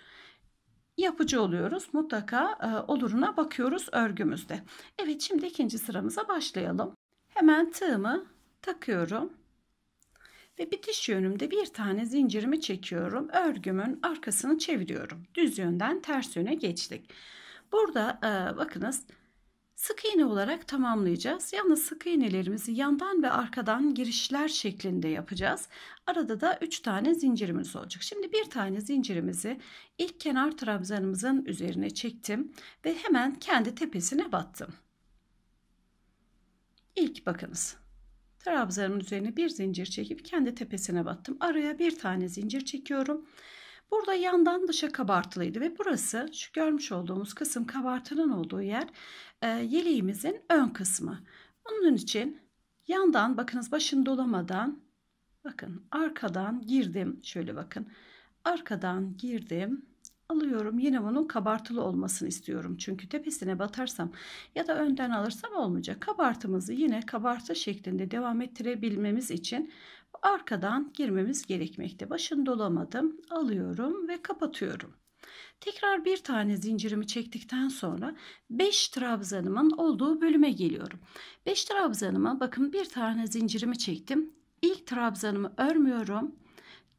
A: Yapıcı oluyoruz. Mutlaka e, oluruna bakıyoruz örgümüzde. Evet şimdi ikinci sıramıza başlayalım. Hemen tığımı takıyorum. Ve bitiş yönümde bir tane zincirimi çekiyorum. Örgümün arkasını çeviriyorum. Düz yönden ters yöne geçtik. Burada e, bakınız Sık iğne olarak tamamlayacağız. Yalnız sık iğnelerimizi yandan ve arkadan girişler şeklinde yapacağız. Arada da 3 tane zincirimiz olacak. Şimdi bir tane zincirimizi ilk kenar trabzanımızın üzerine çektim ve hemen kendi tepesine battım. İlk bakınız. Trabzanın üzerine bir zincir çekip kendi tepesine battım. Araya bir tane zincir çekiyorum. Burada yandan dışa kabartılıydı ve burası şu görmüş olduğumuz kısım kabartının olduğu yer e, yeleğimizin ön kısmı. Bunun için yandan bakınız başını dolamadan bakın arkadan girdim. Şöyle bakın arkadan girdim alıyorum. Yine bunun kabartılı olmasını istiyorum. Çünkü tepesine batarsam ya da önden alırsam olmayacak. Kabartımızı yine kabartı şeklinde devam ettirebilmemiz için arkadan girmemiz gerekmekte. Başını dolamadım. Alıyorum ve kapatıyorum. Tekrar bir tane zincirimi çektikten sonra 5 trabzanımın olduğu bölüme geliyorum. 5 trabzanıma bakın bir tane zincirimi çektim. İlk trabzanımı örmüyorum.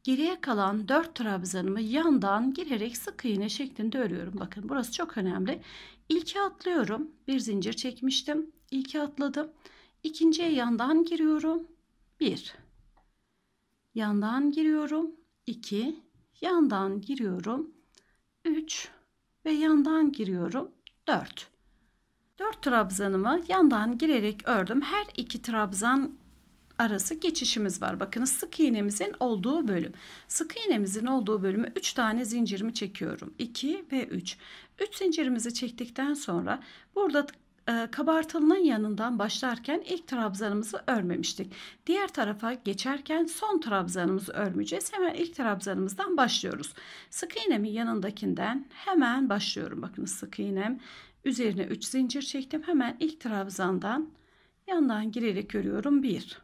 A: Geriye kalan 4 trabzanımı yandan girerek sık iğne şeklinde örüyorum. Bakın burası çok önemli. İlki atlıyorum. Bir zincir çekmiştim. İlki atladım. İkinciye yandan giriyorum. 1 yandan giriyorum 2 yandan giriyorum 3 ve yandan giriyorum 4 4 trabzanımı yandan girerek ördüm her iki trabzan arası geçişimiz var. Bakınız sık iğnemizin olduğu bölüm. Sık iğnemizin olduğu bölümü 3 tane zincirimi çekiyorum. 2 ve 3. 3 zincirimizi çektikten sonra burada e, kabartılının yanından başlarken ilk trabzanımızı örmemiştik. Diğer tarafa geçerken son trabzanımızı örmeyeceğiz. Hemen ilk trabzanımızdan başlıyoruz. Sık iğnemin yanındakinden hemen başlıyorum. Bakın sık iğnem üzerine 3 zincir çektim. Hemen ilk trabzandan yandan girerek örüyorum. 1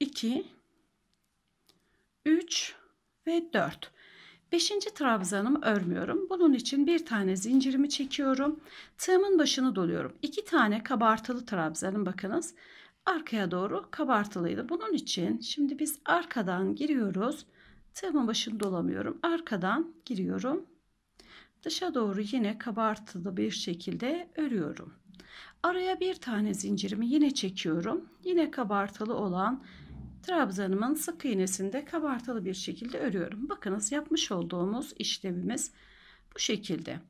A: 2 3 ve 4 Beşinci trabzanımı örmüyorum. Bunun için bir tane zincirimi çekiyorum. Tığımın başını doluyorum. İki tane kabartılı trabzanım bakınız. Arkaya doğru kabartılıydı. Bunun için şimdi biz arkadan giriyoruz. Tığımın başını dolamıyorum. Arkadan giriyorum. Dışa doğru yine kabartılı bir şekilde örüyorum. Araya bir tane zincirimi yine çekiyorum. Yine kabartılı olan trabzanımın sık iğnesinde kabartılı bir şekilde örüyorum. Bakınız yapmış olduğumuz işlemimiz bu şekilde.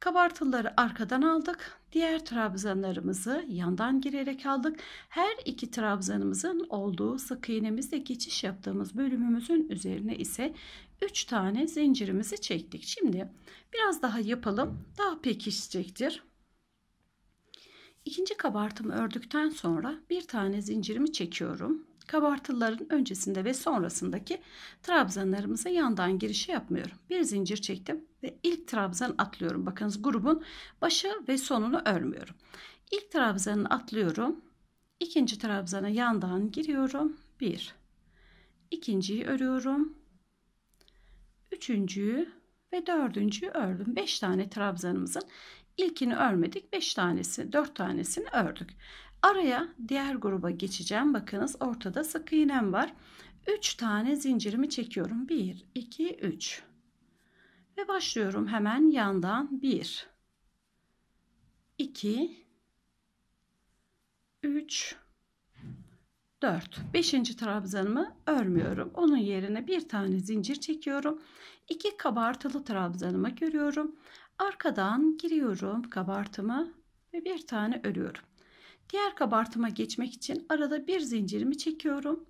A: Kabartıları arkadan aldık. Diğer trabzanlarımızı yandan girerek aldık. Her iki trabzanımızın olduğu sık iğnemizle geçiş yaptığımız bölümümüzün üzerine ise 3 tane zincirimizi çektik. Şimdi biraz daha yapalım. Daha pekişecektir. İkinci kabartımı ördükten sonra bir tane zincirimi çekiyorum. Kabartıların öncesinde ve sonrasındaki trabzanlarımıza yandan girişi yapmıyorum. Bir zincir çektim ve ilk trabzan atlıyorum. Bakınız grubun başı ve sonunu örmüyorum. İlk trabzanı atlıyorum. İkinci trabzana yandan giriyorum. Bir. İkinciyi örüyorum. Üçüncüyü ve dördüncüyü ördüm. Beş tane trabzanımızın ilkini örmedik. Beş tanesi, dört tanesini ördük. Araya diğer gruba geçeceğim. Bakınız ortada sık iğnem var. 3 tane zincirimi çekiyorum. 1, 2, 3. Ve başlıyorum hemen yandan. 1, 2, 3, 4. 5. trabzanımı örmüyorum. Onun yerine bir tane zincir çekiyorum. 2 kabartılı trabzanımı görüyorum. Arkadan giriyorum kabartımı ve bir tane örüyorum. Diğer kabartıma geçmek için arada bir zincirimi çekiyorum.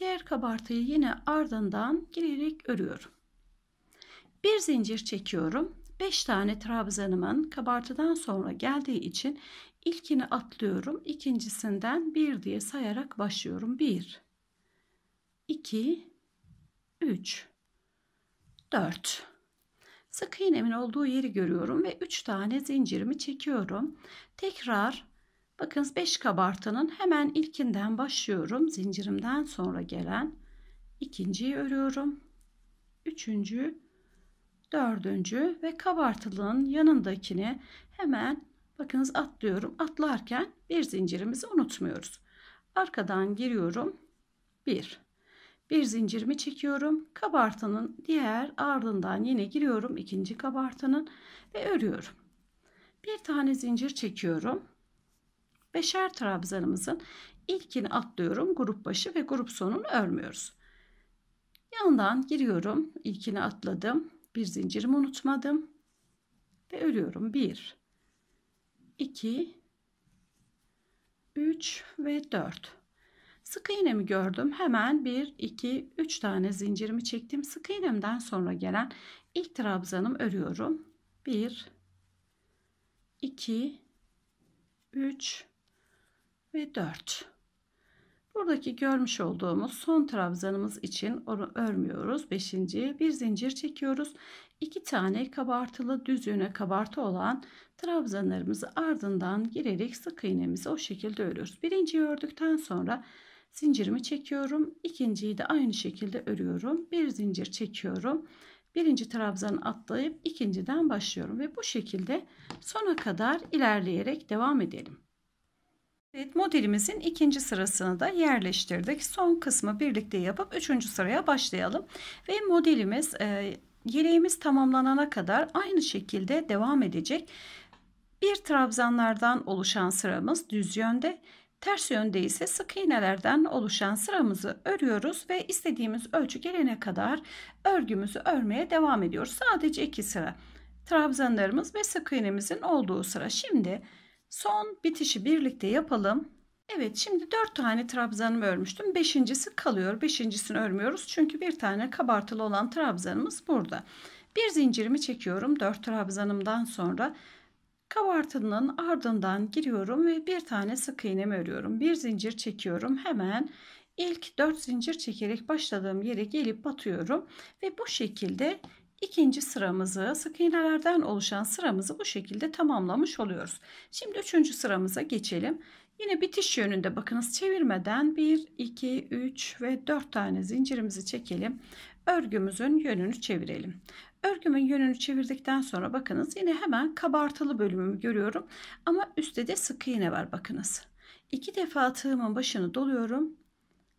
A: Diğer kabartıyı yine ardından girerek örüyorum. Bir zincir çekiyorum. 5 tane trabzanımın kabartıdan sonra geldiği için ilkini atlıyorum. İkincisinden 1 diye sayarak başlıyorum. 1 2 3 4 Sık iğnemin olduğu yeri görüyorum ve 3 tane zincirimi çekiyorum. Tekrar Bakınız, 5 kabartanın hemen ilkinden başlıyorum. Zincirimden sonra gelen ikinciyi örüyorum. Üçüncü, dördüncü ve kabartılığın yanındakini hemen bakınız atlıyorum. Atlarken bir zincirimizi unutmuyoruz. Arkadan giriyorum. Bir, bir zincirimi çekiyorum. Kabartanın diğer ardından yine giriyorum. ikinci kabartanın ve örüyorum. Bir tane zincir çekiyorum Beşer trabzanımızın ilkini atlıyorum grup başı ve grup sonunu örmüyoruz. Yandan giriyorum. ilkini atladım. Bir zincirimi unutmadım. Ve örüyorum. 1 2 3 ve 4 Sık iğnemi gördüm. Hemen 1, 2, 3 tane zincirimi çektim. Sık iğnemden sonra gelen ilk trabzanım örüyorum. 1, 2, 3 ve 4. Buradaki görmüş olduğumuz son trabzanımız için onu örmüyoruz. Beşinciye bir zincir çekiyoruz. İki tane kabartılı düzüğüne kabartı olan trabzanlarımızı ardından girerek sık iğnemizi o şekilde örüyoruz. Birinciyi ördükten sonra zincirimi çekiyorum. İkinciyi de aynı şekilde örüyorum. Bir zincir çekiyorum. Birinci trabzanı atlayıp ikinciden başlıyorum ve bu şekilde sona kadar ilerleyerek devam edelim. Evet modelimizin ikinci sırasını da yerleştirdik. Son kısmı birlikte yapıp üçüncü sıraya başlayalım. Ve modelimiz e, yeleğimiz tamamlanana kadar aynı şekilde devam edecek. Bir trabzanlardan oluşan sıramız düz yönde. Ters yönde ise sık iğnelerden oluşan sıramızı örüyoruz ve istediğimiz ölçü gelene kadar örgümüzü örmeye devam ediyoruz. Sadece iki sıra. Trabzanlarımız ve sık iğnemizin olduğu sıra. Şimdi Son bitişi birlikte yapalım. Evet şimdi 4 tane trabzanımı örmüştüm. Beşincisi kalıyor. Beşincisini örmüyoruz. Çünkü bir tane kabartılı olan trabzanımız burada. Bir zincirimi çekiyorum 4 trabzanımdan sonra. Kabartının ardından giriyorum ve bir tane sık iğnemi örüyorum. Bir zincir çekiyorum. Hemen ilk 4 zincir çekerek başladığım yere gelip batıyorum ve bu şekilde ikinci sıramızı sık iğnelerden oluşan sıramızı bu şekilde tamamlamış oluyoruz. Şimdi üçüncü sıramıza geçelim. Yine bitiş yönünde bakınız çevirmeden 1, 2, 3 ve 4 tane zincirimizi çekelim. Örgümüzün yönünü çevirelim. Örgümün yönünü çevirdikten sonra bakınız yine hemen kabartılı bölümümü görüyorum. Ama üstte de sık iğne var bakınız. İki defa tığımın başını doluyorum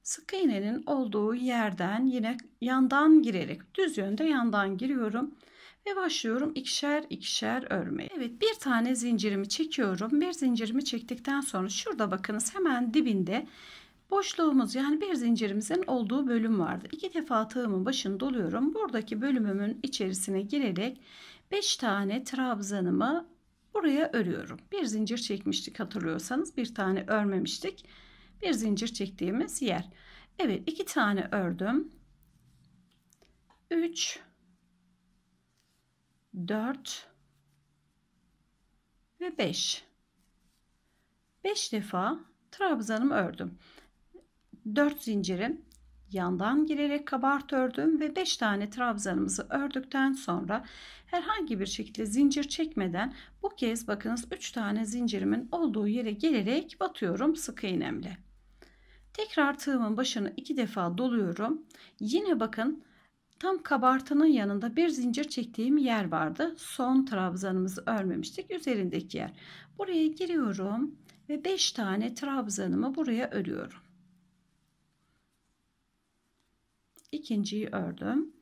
A: sık iğnenin olduğu yerden yine yandan girerek düz yönde yandan giriyorum ve başlıyorum ikişer ikişer örmeye. Evet bir tane zincirimi çekiyorum. Bir zincirimi çektikten sonra şurada bakınız hemen dibinde boşluğumuz yani bir zincirimizin olduğu bölüm vardı. İki defa tığımın başını doluyorum. Buradaki bölümümün içerisine girerek 5 tane trabzanımı buraya örüyorum. Bir zincir çekmiştik hatırlıyorsanız bir tane örmemiştik bir zincir çektiğimiz yer. Evet iki tane ördüm. 3 4 ve 5 5 defa trabzanımı ördüm. 4 zincirim yandan girerek kabart ördüm ve 5 tane trabzanımızı ördükten sonra herhangi bir şekilde zincir çekmeden bu kez bakınız 3 tane zincirimin olduğu yere gelerek batıyorum sık iğnemle. Tekrar tığımın başını iki defa doluyorum. Yine bakın tam kabartının yanında bir zincir çektiğim yer vardı. Son trabzanımızı örmemiştik. Üzerindeki yer. Buraya giriyorum ve 5 tane trabzanımı buraya örüyorum. İkinciyi ördüm.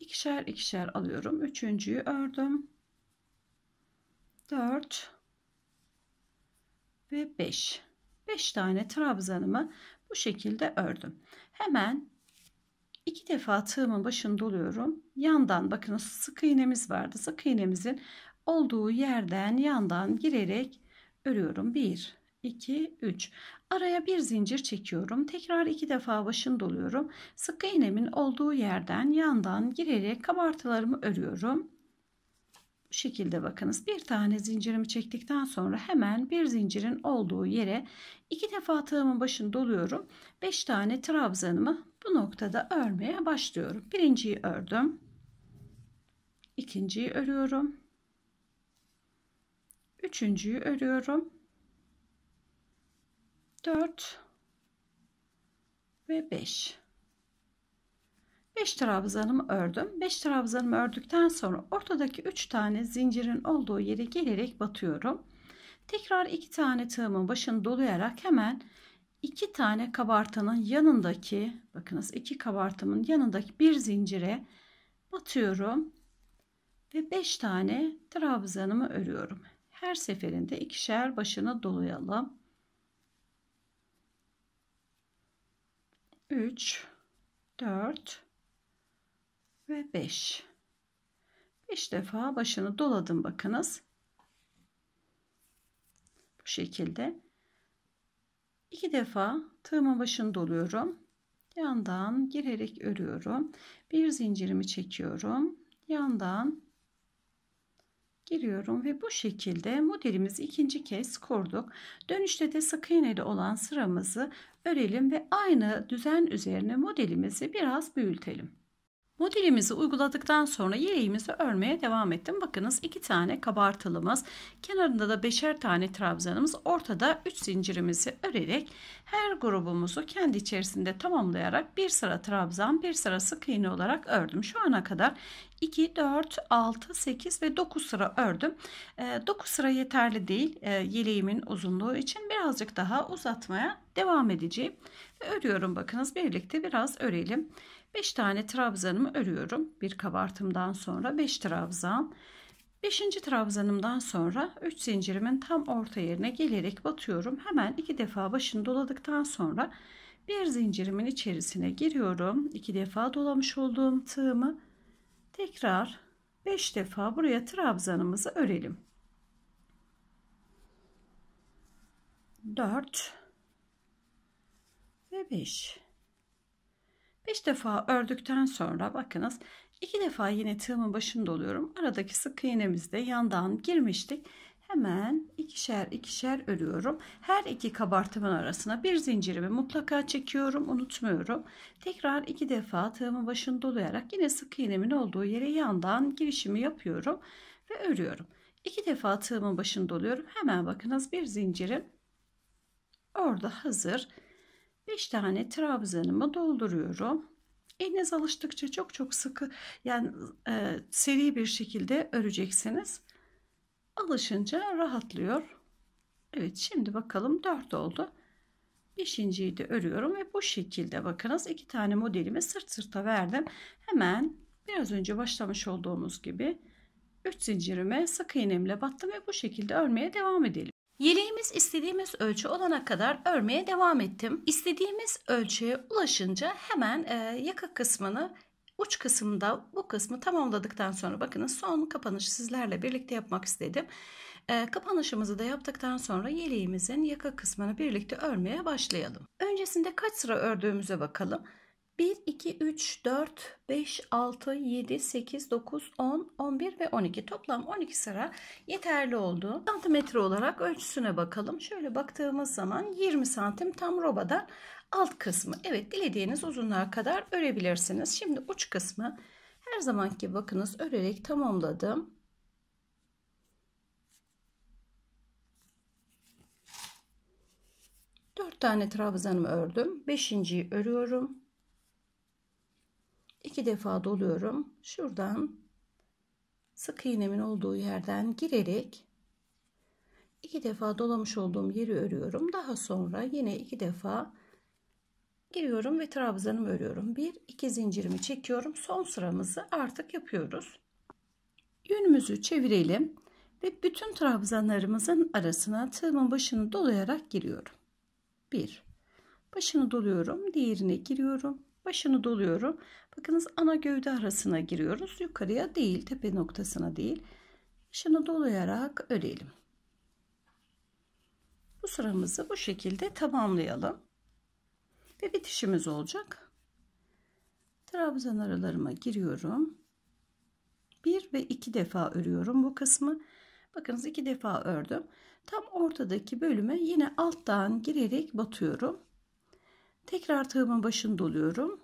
A: İkişer ikişer alıyorum. Üçüncüyü ördüm. 4 ve 5 5 tane trabzanımı bu şekilde ördüm. Hemen iki defa tığımın başını doluyorum. Yandan bakınız sık iğnemiz vardı. Sık iğnemizin olduğu yerden yandan girerek örüyorum. 1 2 3 araya bir zincir çekiyorum tekrar iki defa başını doluyorum sık iğnemin olduğu yerden yandan girerek kabartılarımı örüyorum bu şekilde bakınız bir tane zincirimi çektikten sonra hemen bir zincirin olduğu yere iki defa tığımın başını doluyorum. Beş tane trabzanımı bu noktada örmeye başlıyorum. Birinciyi ördüm. ikinciyi örüyorum. Üçüncüyü örüyorum. Dört ve beş. 5 trabzanımı ördüm. 5 trabzanımı ördükten sonra ortadaki 3 tane zincirin olduğu yere gelerek batıyorum. Tekrar 2 tane tığımın başını dolayarak hemen 2 tane kabartanın yanındaki bakınız 2 kabartımın yanındaki bir zincire batıyorum ve 5 tane trabzanımı örüyorum. Her seferinde ikişer başını dolayalım. 3 4 ve 5. 5 defa başını doladım bakınız. Bu şekilde. 2 defa tığımın başını doluyorum. Yandan girerek örüyorum. Bir zincirimi çekiyorum. Yandan giriyorum ve bu şekilde modelimiz ikinci kez kurduk. Dönüşte de sık iğneli olan sıramızı örelim ve aynı düzen üzerine modelimizi biraz büyütelim. Modelimizi uyguladıktan sonra yeleğimizi örmeye devam ettim. Bakınız iki tane kabartılımız, kenarında da beşer tane trabzanımız, ortada üç zincirimizi örerek her grubumuzu kendi içerisinde tamamlayarak bir sıra trabzan, bir sıra sık iğne olarak ördüm. Şu ana kadar 2, 4, 6, 8 ve 9 sıra ördüm. 9 ee, sıra yeterli değil ee, yeleğimin uzunluğu için birazcık daha uzatmaya devam edeceğim. Örüyorum bakınız birlikte biraz örelim. 5 tane trabzanımı örüyorum. Bir kabartımdan sonra 5 trabzan. 5. trabzanımdan sonra 3 zincirimin tam orta yerine gelerek batıyorum. Hemen 2 defa başını doladıktan sonra bir zincirimin içerisine giriyorum. 2 defa dolamış olduğum tığımı tekrar 5 defa buraya trabzanımızı örelim. 4 ve 5 5 defa ördükten sonra bakınız 2 defa yine tığımın başında oluyorum. Aradaki sık iğnemizde yandan girmiştik. Hemen ikişer ikişer örüyorum. Her iki kabartımın arasına bir zincirimi mutlaka çekiyorum. Unutmuyorum. Tekrar iki defa tığımın başını dolayarak yine sık iğnemin olduğu yere yandan girişimi yapıyorum ve örüyorum. İki defa tığımın başını doluyorum. Hemen bakınız bir zincirim orada hazır. 5 tane trabzanımı dolduruyorum. Eliniz alıştıkça çok çok sıkı yani e, seri bir şekilde öreceksiniz. Alışınca rahatlıyor. Evet şimdi bakalım 4 oldu. Beşinciyi de örüyorum ve bu şekilde bakınız iki tane modelimi sırt sırta verdim. Hemen biraz önce başlamış olduğumuz gibi 3 zincirime sık iğnemle battım ve bu şekilde örmeye devam edelim. Yeleğimiz istediğimiz ölçü olana kadar örmeye devam ettim. İstediğimiz ölçüye ulaşınca hemen e, yaka kısmını uç kısımda bu kısmı tamamladıktan sonra bakın son kapanışı sizlerle birlikte yapmak istedim. E, kapanışımızı da yaptıktan sonra yeleğimizin yaka kısmını birlikte örmeye başlayalım. Öncesinde kaç sıra ördüğümüze bakalım. 1, 2, 3, 4, 5, 6, 7, 8, 9, 10, 11 ve 12. Toplam 12 sıra yeterli oldu. Santimetre olarak ölçüsüne bakalım. Şöyle baktığımız zaman 20 santim tam robadan alt kısmı. Evet dilediğiniz uzunluğa kadar örebilirsiniz. Şimdi uç kısmı her zamanki bakınız örerek tamamladım. Dört tane trabzanımı ördüm. Beşinciyi örüyorum iki defa doluyorum. Şuradan sık iğnemin olduğu yerden girerek iki defa dolamış olduğum yeri örüyorum. Daha sonra yine iki defa giriyorum ve trabzanımı örüyorum. Bir iki zincirimi çekiyorum. Son sıramızı artık yapıyoruz. Yönümüzü çevirelim ve bütün trabzanlarımızın arasına tığımın başını dolayarak giriyorum. Bir başını doluyorum, diğerine giriyorum başını doluyorum. Bakınız ana gövde arasına giriyoruz. Yukarıya değil, tepe noktasına değil. Başını dolayarak örelim. Bu sıramızı bu şekilde tamamlayalım. Ve bitişimiz olacak. Trabzan aralarıma giriyorum. Bir ve iki defa örüyorum bu kısmı. Bakınız iki defa ördüm. Tam ortadaki bölüme yine alttan girerek batıyorum. Tekrar tığımın başını doluyorum.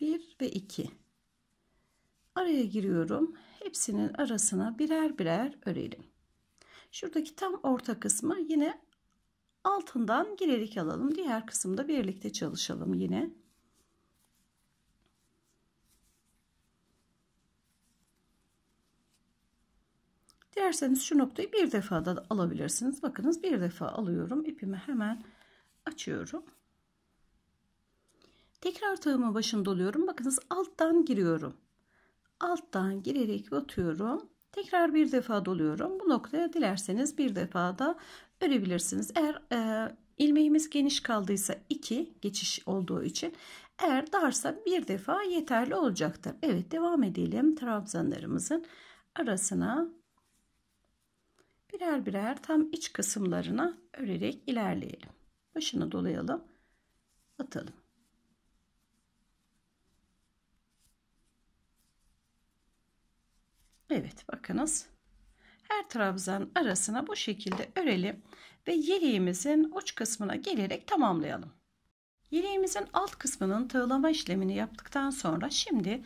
A: 1 ve 2. Araya giriyorum. Hepsinin arasına birer birer örelim. Şuradaki tam orta kısmı yine altından girerek alalım. Diğer kısımda birlikte çalışalım yine. Dilerseniz şu noktayı bir defa da alabilirsiniz. Bakınız bir defa alıyorum. İpimi hemen açıyorum. Tekrar tığımı başını doluyorum. Bakınız alttan giriyorum. Alttan girerek batıyorum. Tekrar bir defa doluyorum. Bu noktaya dilerseniz bir defa da örebilirsiniz. Eğer e, ilmeğimiz geniş kaldıysa 2 geçiş olduğu için eğer darsa bir defa yeterli olacaktır. Evet devam edelim. Trabzanlarımızın arasına birer birer tam iç kısımlarına örerek ilerleyelim. Başını dolayalım. Atalım. Evet bakınız. Her trabzan arasına bu şekilde örelim ve yeleğimizin uç kısmına gelerek tamamlayalım. Yeleğimizin alt kısmının tığlama işlemini yaptıktan sonra şimdi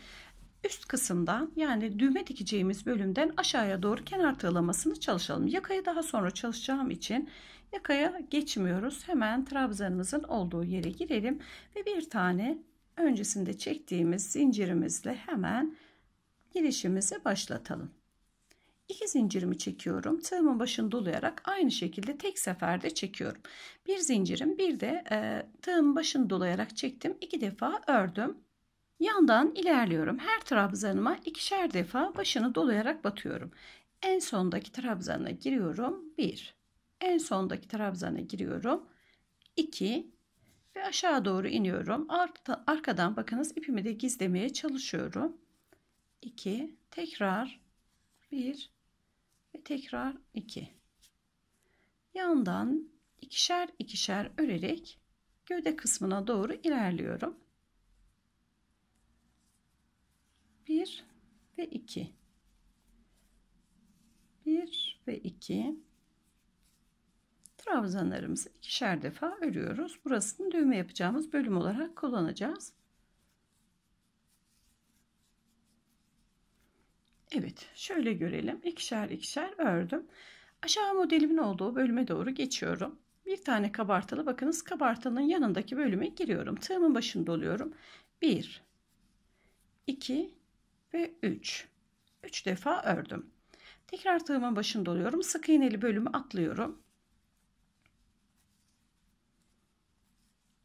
A: üst kısımdan yani düğme dikeceğimiz bölümden aşağıya doğru kenar tığlamasını çalışalım. Yakayı daha sonra çalışacağım için yakaya geçmiyoruz. Hemen trabzanımızın olduğu yere girelim ve bir tane öncesinde çektiğimiz zincirimizle hemen girişimizi başlatalım. İki zincirimi çekiyorum. Tığımın başını dolayarak aynı şekilde tek seferde çekiyorum. Bir zincirim bir de e, tığımın başını dolayarak çektim. 2 defa ördüm. Yandan ilerliyorum. Her trabzanıma ikişer defa başını dolayarak batıyorum. En sondaki trabzana giriyorum. bir. En sondaki trabzana giriyorum. 2 ve aşağı doğru iniyorum. arkadan bakınız ipimi de gizlemeye çalışıyorum. 2 tekrar 1 ve tekrar 2 yandan ikişer ikişer örerek gövde kısmına doğru ilerliyorum 1 ve 2 1 ve 2 trabzanlarımızı ikişer defa örüyoruz burasını düğme yapacağımız bölüm olarak kullanacağız Evet şöyle görelim. İkişer ikişer ördüm. Aşağı modelimin olduğu bölüme doğru geçiyorum. Bir tane kabartılı bakınız kabartının yanındaki bölüme giriyorum. Tığımın başını doluyorum. 1 2 ve 3. 3 defa ördüm. Tekrar tığımın başını doluyorum. Sık iğneli bölümü atlıyorum.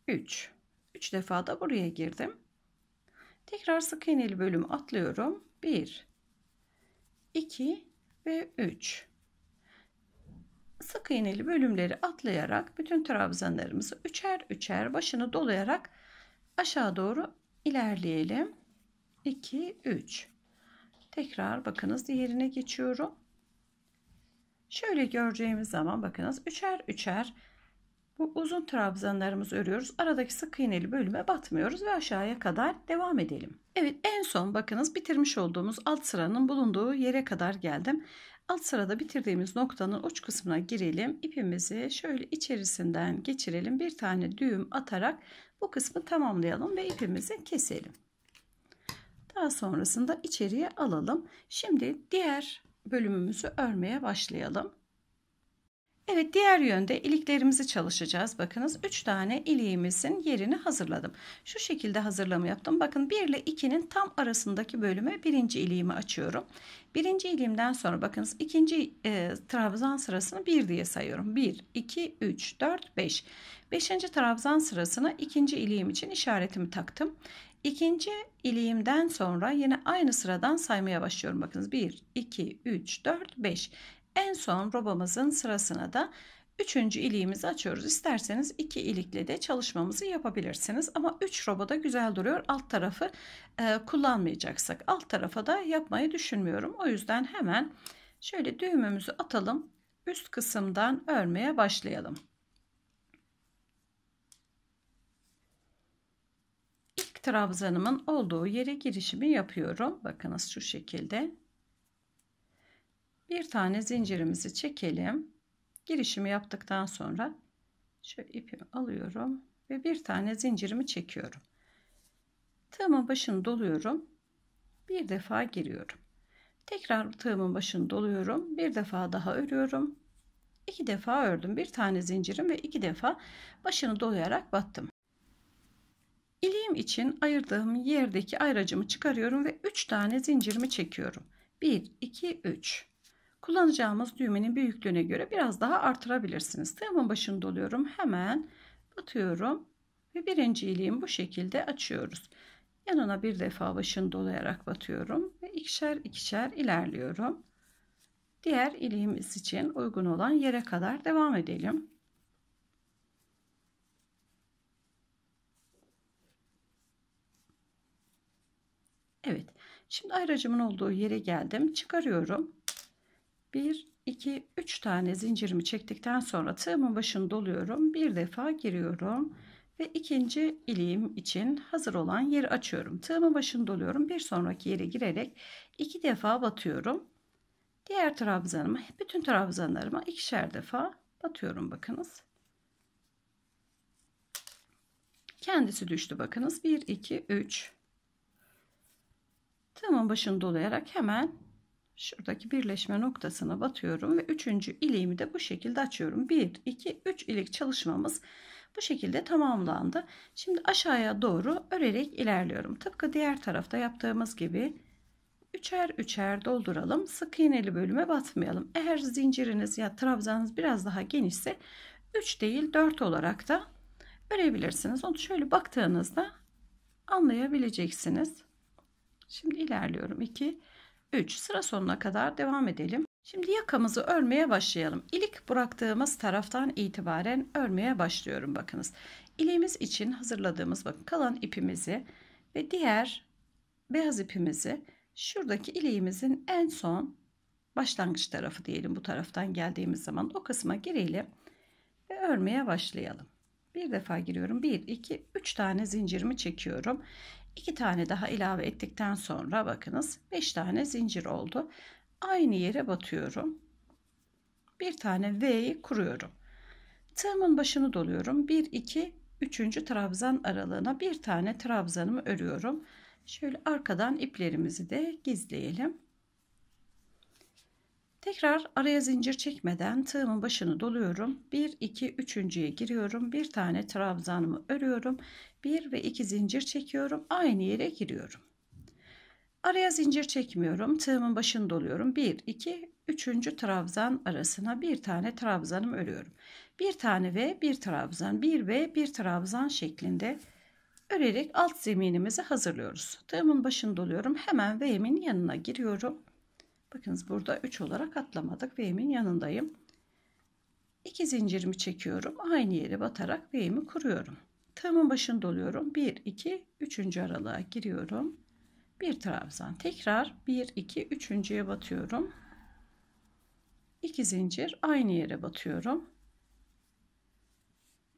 A: 3. 3 defa da buraya girdim. Tekrar sık iğneli bölümü atlıyorum. 1 2 ve 3. Sık iğneli bölümleri atlayarak bütün trabzanlarımızı üçer üçer başını dolayarak aşağı doğru ilerleyelim. 2 3. Tekrar bakınız diğerine geçiyorum. Şöyle göreceğimiz zaman bakınız üçer üçer bu uzun trabzanlarımız örüyoruz. Aradaki sık iğneli bölüme batmıyoruz ve aşağıya kadar devam edelim. Evet en son bakınız bitirmiş olduğumuz alt sıranın bulunduğu yere kadar geldim. Alt sırada bitirdiğimiz noktanın uç kısmına girelim. İpimizi şöyle içerisinden geçirelim. Bir tane düğüm atarak bu kısmı tamamlayalım ve ipimizi keselim. Daha sonrasında içeriye alalım. Şimdi diğer bölümümüzü örmeye başlayalım. Evet diğer yönde iliklerimizi çalışacağız. Bakınız 3 tane iliğimizin yerini hazırladım. Şu şekilde hazırlama yaptım. Bakın 1 ile 2'nin tam arasındaki bölüme birinci iliğimi açıyorum. Birinci iliğimden sonra bakınız ikinci e, trabzan sırasını 1 diye sayıyorum. 1, 2, 3, 4, 5. Beşinci trabzan sırasına ikinci iliğim için işaretimi taktım. İkinci iliğimden sonra yine aynı sıradan saymaya başlıyorum. Bakınız 1, 2, 3, 4, 5. En son robamızın sırasına da üçüncü iliğimizi açıyoruz. İsterseniz iki ilikle de çalışmamızı yapabilirsiniz. Ama üç robada güzel duruyor. Alt tarafı e, kullanmayacaksak alt tarafa da yapmayı düşünmüyorum. O yüzden hemen şöyle düğümümüzü atalım. Üst kısımdan örmeye başlayalım. İlk trabzanımın olduğu yere girişimi yapıyorum. Bakınız şu şekilde. Bir tane zincirimizi çekelim. Girişimi yaptıktan sonra şöyle ipimi alıyorum ve bir tane zincirimi çekiyorum. Tığımın başını doluyorum. Bir defa giriyorum. Tekrar tığımın başını doluyorum. Bir defa daha örüyorum. İki defa ördüm. Bir tane zincirim ve iki defa başını dolayarak battım. İliğim için ayırdığım yerdeki ayracımı çıkarıyorum ve 3 tane zincirimi çekiyorum. 1, 2, 3 kullanacağımız düğmenin büyüklüğüne göre biraz daha artırabilirsiniz. Tığımın başını doluyorum. Hemen batıyorum ve birinci iliğimi bu şekilde açıyoruz. Yanına bir defa başını dolayarak batıyorum ve ikişer ikişer ilerliyorum. Diğer iliğimiz için uygun olan yere kadar devam edelim. Evet. Şimdi ayracımın olduğu yere geldim. Çıkarıyorum. 1, 2, 3 tane zincirimi çektikten sonra tığımın başını doluyorum. Bir defa giriyorum ve ikinci iliğim için hazır olan yeri açıyorum. Tığımın başını doluyorum. Bir sonraki yere girerek iki defa batıyorum. Diğer trabzanımı bütün trabzanlarımı ikişer defa batıyorum bakınız. Kendisi düştü bakınız. 1, 2, 3. Tığımın başını dolayarak hemen şuradaki birleşme noktasına batıyorum ve üçüncü iliğimi de bu şekilde açıyorum. 1, 2, 3 ilik çalışmamız bu şekilde tamamlandı. Şimdi aşağıya doğru örerek ilerliyorum. Tıpkı diğer tarafta yaptığımız gibi üçer üçer dolduralım. Sık iğneli bölüme batmayalım. Eğer zinciriniz ya trabzanız biraz daha genişse 3 değil 4 olarak da örebilirsiniz. Onu şöyle baktığınızda anlayabileceksiniz. Şimdi ilerliyorum. 2 3 sıra sonuna kadar devam edelim. Şimdi yakamızı örmeye başlayalım. İlik bıraktığımız taraftan itibaren örmeye başlıyorum bakınız. ilimiz için hazırladığımız bakın kalan ipimizi ve diğer beyaz ipimizi şuradaki iliğimizin en son başlangıç tarafı diyelim bu taraftan geldiğimiz zaman o kısma girelim ve örmeye başlayalım. Bir defa giriyorum. 1 2 3 tane zincirimi çekiyorum. 2 tane daha ilave ettikten sonra bakınız 5 tane zincir oldu. Aynı yere batıyorum. Bir tane V'yi kuruyorum. Tığımın başını doluyorum. 1 2 3. trabzan aralığına bir tane trabzanımı örüyorum. Şöyle arkadan iplerimizi de gizleyelim. Tekrar araya zincir çekmeden tığımın başını doluyorum. 1 2 3.'ye giriyorum. Bir tane trabzanımı örüyorum. 1 ve 2 zincir çekiyorum. Aynı yere giriyorum. Araya zincir çekmiyorum. Tığımın başını doluyorum. 1 2 3. trabzan arasına bir tane trabzanımı örüyorum. Bir tane ve bir trabzan, bir ve bir trabzan şeklinde örerek alt zeminimizi hazırlıyoruz. Tığımın başını doluyorum. Hemen V'min yanına giriyorum Bakınız burada 3 olarak atlamadık. V'min yanındayım. 2 zincirimi çekiyorum. Aynı yere batarak V'mi kuruyorum. Tığımın başını doluyorum. 1, 2, 3. aralığa giriyorum. Bir trabzan. Tekrar 1, 2, 3.ye batıyorum. 2 zincir aynı yere batıyorum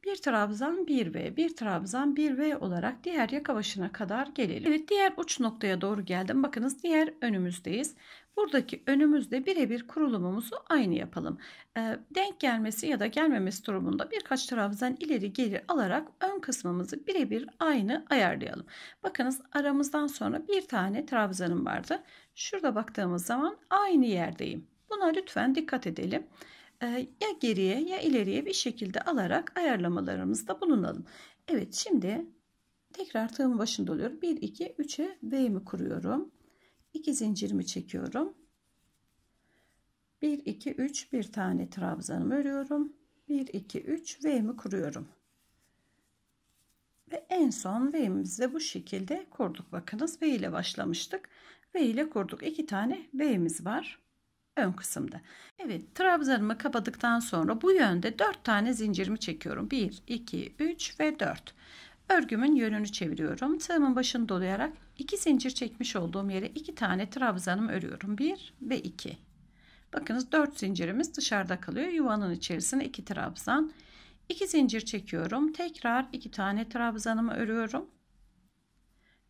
A: bir trabzan 1V, bir trabzan 1V olarak diğer yaka başına kadar gelelim. Evet diğer uç noktaya doğru geldim. Bakınız diğer önümüzdeyiz. Buradaki önümüzde birebir kurulumumuzu aynı yapalım. E, denk gelmesi ya da gelmemesi durumunda birkaç trabzan ileri geri alarak ön kısmımızı birebir aynı ayarlayalım. Bakınız aramızdan sonra bir tane trabzanım vardı. Şurada baktığımız zaman aynı yerdeyim. Buna lütfen dikkat edelim ya geriye ya ileriye bir şekilde alarak ayarlamalarımızda bulunalım. Evet şimdi tekrar tığımın başında oluyorum. 1 2 3'e V'mi kuruyorum. 2 zincirimi çekiyorum. 1 2 3 bir tane trabzanımı örüyorum. 1 2 3 V'mi kuruyorum. Ve en son V'mizi de bu şekilde kurduk. Bakınız V ile başlamıştık. V ile kurduk. 2 tane V'miz var ön kısımda. Evet trabzanımı kapadıktan sonra bu yönde 4 tane zincirimi çekiyorum. 1, 2, 3 ve 4. Örgümün yönünü çeviriyorum. Tığımın başını dolayarak 2 zincir çekmiş olduğum yere 2 tane trabzanımı örüyorum. 1 ve 2. Bakınız 4 zincirimiz dışarıda kalıyor. Yuvanın içerisine 2 trabzan. 2 zincir çekiyorum. Tekrar 2 tane trabzanımı örüyorum.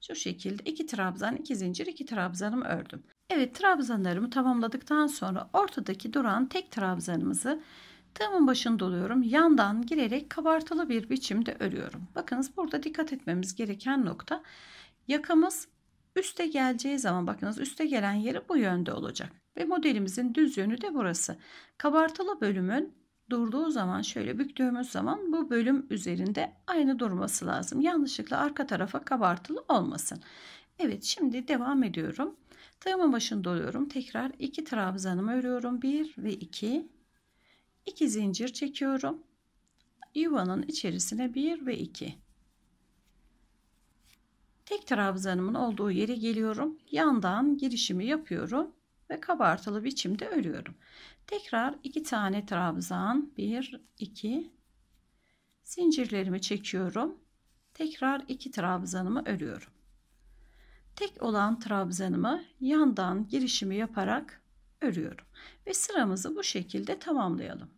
A: Şu şekilde 2 trabzan, 2 zincir, 2 trabzanımı ördüm. Evet trabzanlarımı tamamladıktan sonra ortadaki duran tek trabzanımızı tığımın başını doluyorum. Yandan girerek kabartılı bir biçimde örüyorum. Bakınız burada dikkat etmemiz gereken nokta yakamız üste geleceği zaman bakınız üste gelen yeri bu yönde olacak. Ve modelimizin düz yönü de burası. Kabartılı bölümün durduğu zaman şöyle büktüğümüz zaman bu bölüm üzerinde aynı durması lazım. Yanlışlıkla arka tarafa kabartılı olmasın. Evet şimdi devam ediyorum. Tığımın başını doluyorum. Tekrar 2 trabzanımı örüyorum. 1 ve 2. 2 zincir çekiyorum. Yuvanın içerisine 1 ve 2. Tek trabzanımın olduğu yere geliyorum. Yandan girişimi yapıyorum ve kabartılı biçimde örüyorum. Tekrar 2 tane trabzan 1 2 zincirlerimi çekiyorum. Tekrar 2 trabzanımı örüyorum tek olan trabzanımı yandan girişimi yaparak örüyorum. Ve sıramızı bu şekilde tamamlayalım.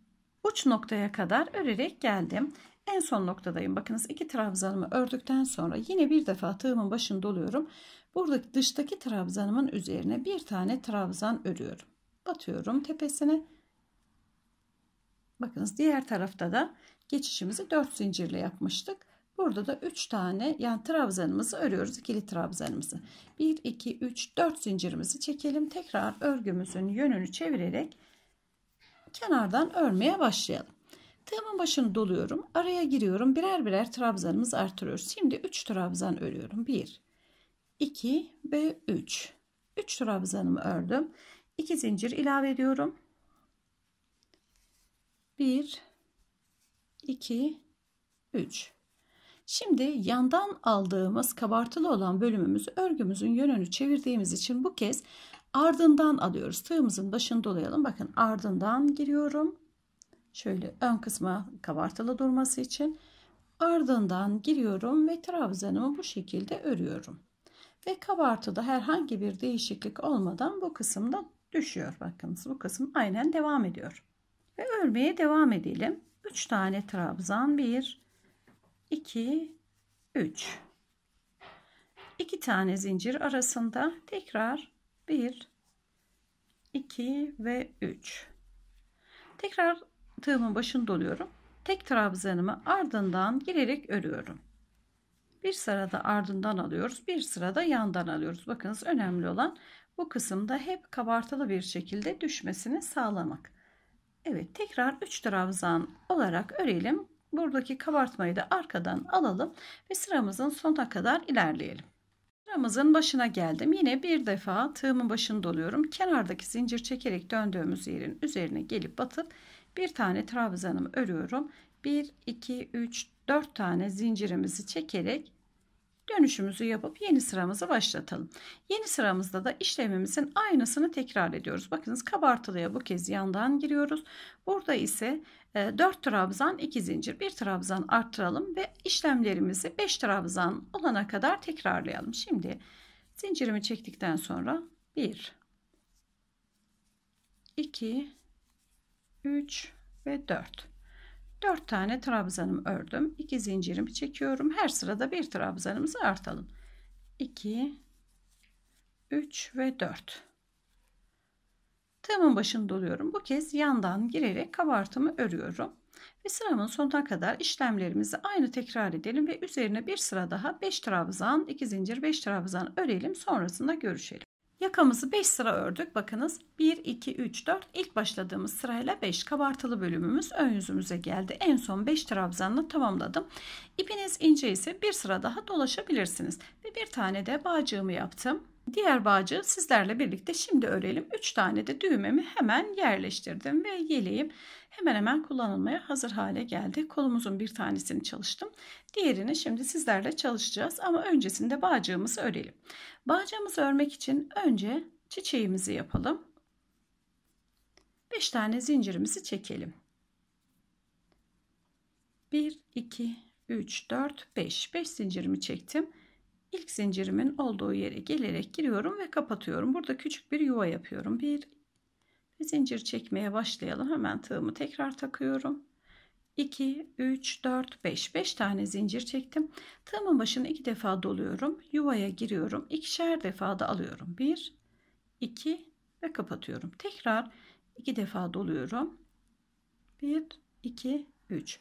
A: Uç noktaya kadar örerek geldim. En son noktadayım. Bakınız iki trabzanımı ördükten sonra yine bir defa tığımın başını doluyorum. Buradaki dıştaki trabzanımın üzerine bir tane trabzan örüyorum. Batıyorum tepesine. Bakınız diğer tarafta da geçişimizi 4 zincirle yapmıştık. Burada da 3 tane yani trabzanımızı örüyoruz. ikili trabzanımızı. 1, 2, 3, 4 zincirimizi çekelim. Tekrar örgümüzün yönünü çevirerek kenardan örmeye başlayalım. Tığımın başını doluyorum. Araya giriyorum. Birer birer trabzanımızı artırıyoruz. Şimdi 3 trabzan örüyorum. 1, 2 ve 3. 3 trabzanımı ördüm. 2 zincir ilave ediyorum. 1, 2, 3. Şimdi yandan aldığımız kabartılı olan bölümümüzü örgümüzün yönünü çevirdiğimiz için bu kez ardından alıyoruz. Tığımızın başını dolayalım. Bakın ardından giriyorum. Şöyle ön kısma kabartılı durması için. Ardından giriyorum ve trabzanımı bu şekilde örüyorum. Ve kabartıda herhangi bir değişiklik olmadan bu kısımda düşüyor. Bakınız bu kısım aynen devam ediyor. Ve örmeye devam edelim. 3 tane trabzan 1 2 3 2 tane zincir arasında tekrar 1 2 ve 3 tekrar tığımın başını doluyorum tek trabzanımı ardından girerek örüyorum bir sırada ardından alıyoruz bir sırada yandan alıyoruz bakınız önemli olan bu kısımda hep kabartılı bir şekilde düşmesini sağlamak Evet tekrar 3 trabzan olarak örelim buradaki kabartmayı da arkadan alalım ve sıramızın sonuna kadar ilerleyelim. Sıramızın başına geldim. Yine bir defa tığımın başını doluyorum. Kenardaki zincir çekerek döndüğümüz yerin üzerine gelip batıp bir tane trabzanımı örüyorum. 1, 2, 3, 4 tane zincirimizi çekerek dönüşümüzü yapıp yeni sıramızı başlatalım. Yeni sıramızda da işlemimizin aynısını tekrar ediyoruz. Bakınız kabartılıya bu kez yandan giriyoruz. Burada ise 4 ee, trabzan 2 zincir 1 trabzan arttıralım ve işlemlerimizi 5 trabzan olana kadar tekrarlayalım. Şimdi zincirimi çektikten sonra 1 2 3 ve 4 4 tane trabzanım ördüm 2 zincirimi çekiyorum her sırada bir trabzanımızı artalım 2 3 ve 4 Tığımın başını doluyorum. Bu kez yandan girerek kabartımı örüyorum. Ve sıramın sonuna kadar işlemlerimizi aynı tekrar edelim ve üzerine bir sıra daha 5 trabzan, 2 zincir 5 trabzan örelim. Sonrasında görüşelim. Yakamızı 5 sıra ördük. Bakınız 1, 2, 3, 4 İlk başladığımız sırayla 5 kabartılı bölümümüz ön yüzümüze geldi. En son 5 trabzanla tamamladım. İpiniz ince ise bir sıra daha dolaşabilirsiniz. Ve bir tane de bağcığımı yaptım. Diğer bağcığı sizlerle birlikte şimdi örelim. 3 tane de düğmemi hemen yerleştirdim ve yeleğim hemen hemen kullanılmaya hazır hale geldi. Kolumuzun bir tanesini çalıştım. Diğerini şimdi sizlerle çalışacağız ama öncesinde bağcığımızı örelim. Bağcığımızı örmek için önce çiçeğimizi yapalım. 5 tane zincirimizi çekelim. 1, 2, 3, 4, 5. 5 zincirimi çektim ilk zincirimin olduğu yere gelerek giriyorum ve kapatıyorum. Burada küçük bir yuva yapıyorum. Bir zincir çekmeye başlayalım. Hemen tığımı tekrar takıyorum. 2, 3, 4, 5. 5 tane zincir çektim. Tığımın başını 2 defa doluyorum. Yuvaya giriyorum. İkişer defa da alıyorum. 1, 2 ve kapatıyorum. Tekrar 2 defa doluyorum. 1, 2, 3.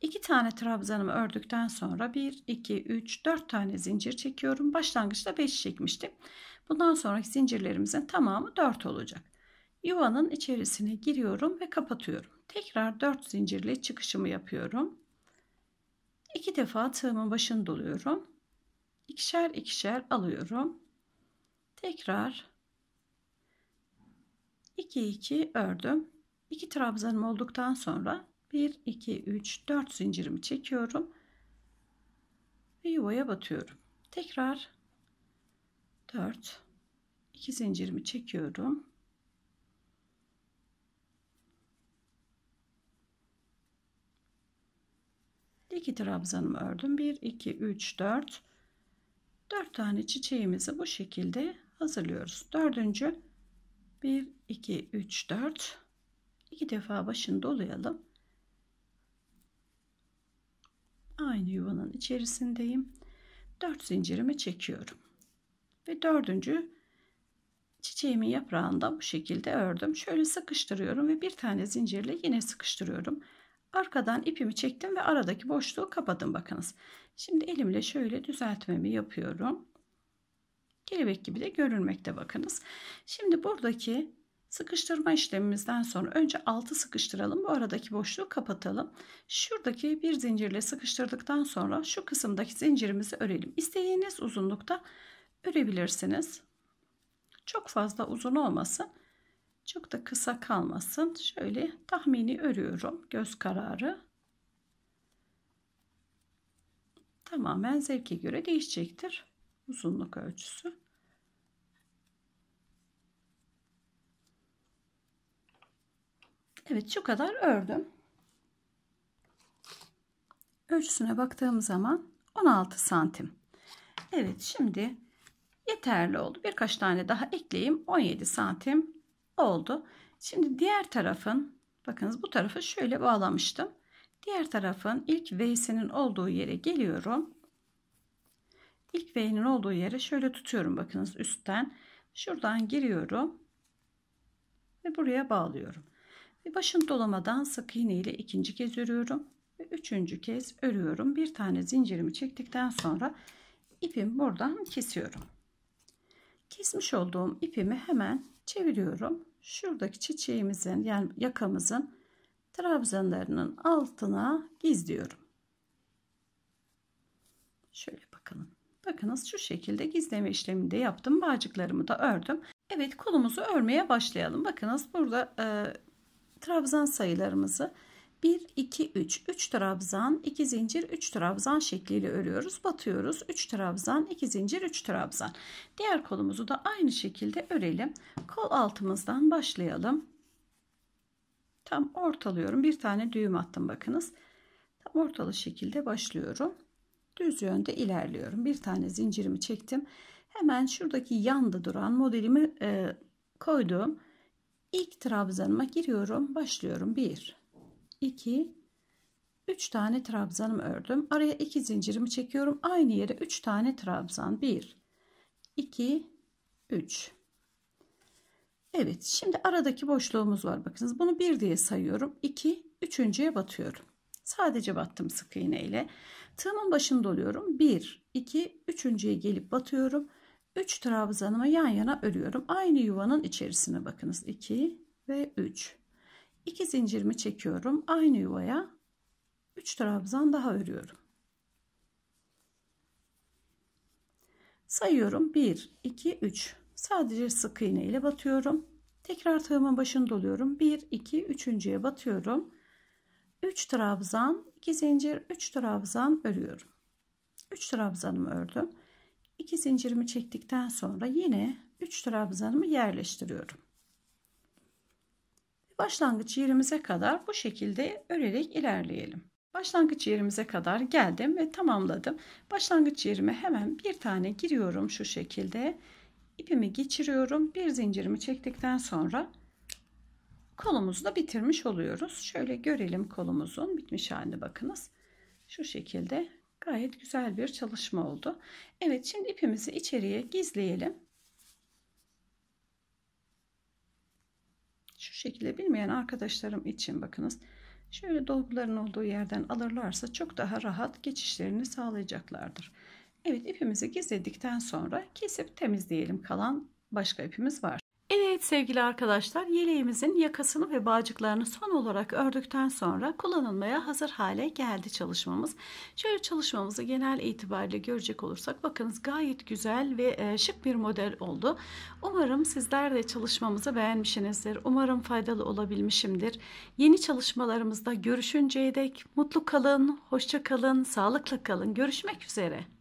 A: 2 tane trabzanımı ördükten sonra 1, 2, 3, 4 tane zincir çekiyorum. Başlangıçta 5 çekmiştik. Bundan sonraki zincirlerimizin tamamı 4 olacak. Yuvanın içerisine giriyorum ve kapatıyorum. Tekrar 4 zincirle çıkışımı yapıyorum. 2 defa tığımın başını doluyorum. İkişer ikişer alıyorum. Tekrar 2 2 ördüm. 2 trabzanım olduktan sonra 1 2 3 4 zincirimi çekiyorum ve yuvaya batıyorum tekrar 4 2 zincirimi çekiyorum iki trabzanımı ördüm 1 2 3 4 4 tane çiçeğimizi bu şekilde hazırlıyoruz dördüncü 1 2 3 4 iki defa başını dolayalım aynı yuvanın içerisindeyim. 4 zincirimi çekiyorum. Ve dördüncü çiçeğimin yaprağını da bu şekilde ördüm. Şöyle sıkıştırıyorum ve bir tane zincirle yine sıkıştırıyorum. Arkadan ipimi çektim ve aradaki boşluğu kapadım bakınız. Şimdi elimle şöyle düzeltmemi yapıyorum. Kelebek gibi de görünmekte bakınız. Şimdi buradaki Sıkıştırma işlemimizden sonra önce 6 sıkıştıralım. Bu aradaki boşluğu kapatalım. Şuradaki bir zincirle sıkıştırdıktan sonra şu kısımdaki zincirimizi örelim. İstediğiniz uzunlukta örebilirsiniz. Çok fazla uzun olmasın. Çok da kısa kalmasın. Şöyle tahmini örüyorum. Göz kararı. Tamamen zevke göre değişecektir. Uzunluk ölçüsü. Evet şu kadar ördüm. Ölçüsüne baktığım zaman 16 santim. Evet şimdi yeterli oldu. Birkaç tane daha ekleyeyim. 17 santim oldu. Şimdi diğer tarafın bakınız bu tarafı şöyle bağlamıştım. Diğer tarafın ilk V'sinin olduğu yere geliyorum. İlk V'nin olduğu yere şöyle tutuyorum bakınız üstten. Şuradan giriyorum ve buraya bağlıyorum. E, başın dolamadan sık iğne ile ikinci kez örüyorum. Ve üçüncü kez örüyorum. Bir tane zincirimi çektikten sonra ipim buradan kesiyorum. Kesmiş olduğum ipimi hemen çeviriyorum. Şuradaki çiçeğimizin yani yakamızın trabzanlarının altına gizliyorum. Şöyle bakalım. Bakınız şu şekilde gizleme işlemini yaptım. Bağcıklarımı da ördüm. Evet kolumuzu örmeye başlayalım. Bakınız burada e, trabzan sayılarımızı 1, 2, 3. 3 trabzan, 2 zincir, 3 trabzan şekliyle örüyoruz. Batıyoruz. 3 trabzan, 2 zincir, 3 trabzan. Diğer kolumuzu da aynı şekilde örelim. Kol altımızdan başlayalım. Tam ortalıyorum. Bir tane düğüm attım bakınız. Tam ortalı şekilde başlıyorum. Düz yönde ilerliyorum. Bir tane zincirimi çektim. Hemen şuradaki yanda duran modelimi e, koyduğum ilk trabzanıma giriyorum başlıyorum 1 2 3 tane trabzanımı ördüm araya 2 zincirimi çekiyorum aynı yere 3 tane trabzan 1 2 3 Evet şimdi aradaki boşluğumuz var bakınız bunu 1 diye sayıyorum 2 üçüncüye batıyorum sadece battım sık iğneyle. tığımın başını doluyorum 1 2 üçüncüye gelip batıyorum 3 trabzanımı yan yana örüyorum. Aynı yuvanın içerisine bakınız. 2 ve 3. 2 zincirimi çekiyorum. Aynı yuvaya 3 trabzan daha örüyorum. Sayıyorum 1, 2, 3. Sadece sık iğne ile batıyorum. Tekrar tığımın başını doluyorum. 1, 2, 3.ye batıyorum. 3 trabzan, 2 zincir, 3 trabzan örüyorum. 3 trabzanımı ördüm. 2 zincirimi çektikten sonra yine 3 trabzanımı yerleştiriyorum. Başlangıç yerimize kadar bu şekilde örerek ilerleyelim. Başlangıç yerimize kadar geldim ve tamamladım. Başlangıç yerime hemen bir tane giriyorum şu şekilde. İpimi geçiriyorum. Bir zincirimi çektikten sonra kolumuzu da bitirmiş oluyoruz. Şöyle görelim kolumuzun bitmiş halini bakınız. Şu şekilde Gayet güzel bir çalışma oldu. Evet şimdi ipimizi içeriye gizleyelim. Şu şekilde bilmeyen arkadaşlarım için bakınız. Şöyle dolguların olduğu yerden alırlarsa çok daha rahat geçişlerini sağlayacaklardır. Evet ipimizi gizledikten sonra kesip temizleyelim. Kalan başka ipimiz var. Evet sevgili arkadaşlar yeleğimizin yakasını ve bağcıklarını son olarak ördükten sonra kullanılmaya hazır hale geldi çalışmamız. Şöyle çalışmamızı genel itibariyle görecek olursak bakınız gayet güzel ve e, şık bir model oldu. Umarım sizler de çalışmamızı beğenmişsinizdir. Umarım faydalı olabilmişimdir. Yeni çalışmalarımızda görüşünceye dek mutlu kalın, hoşça kalın, sağlıkla kalın. Görüşmek üzere.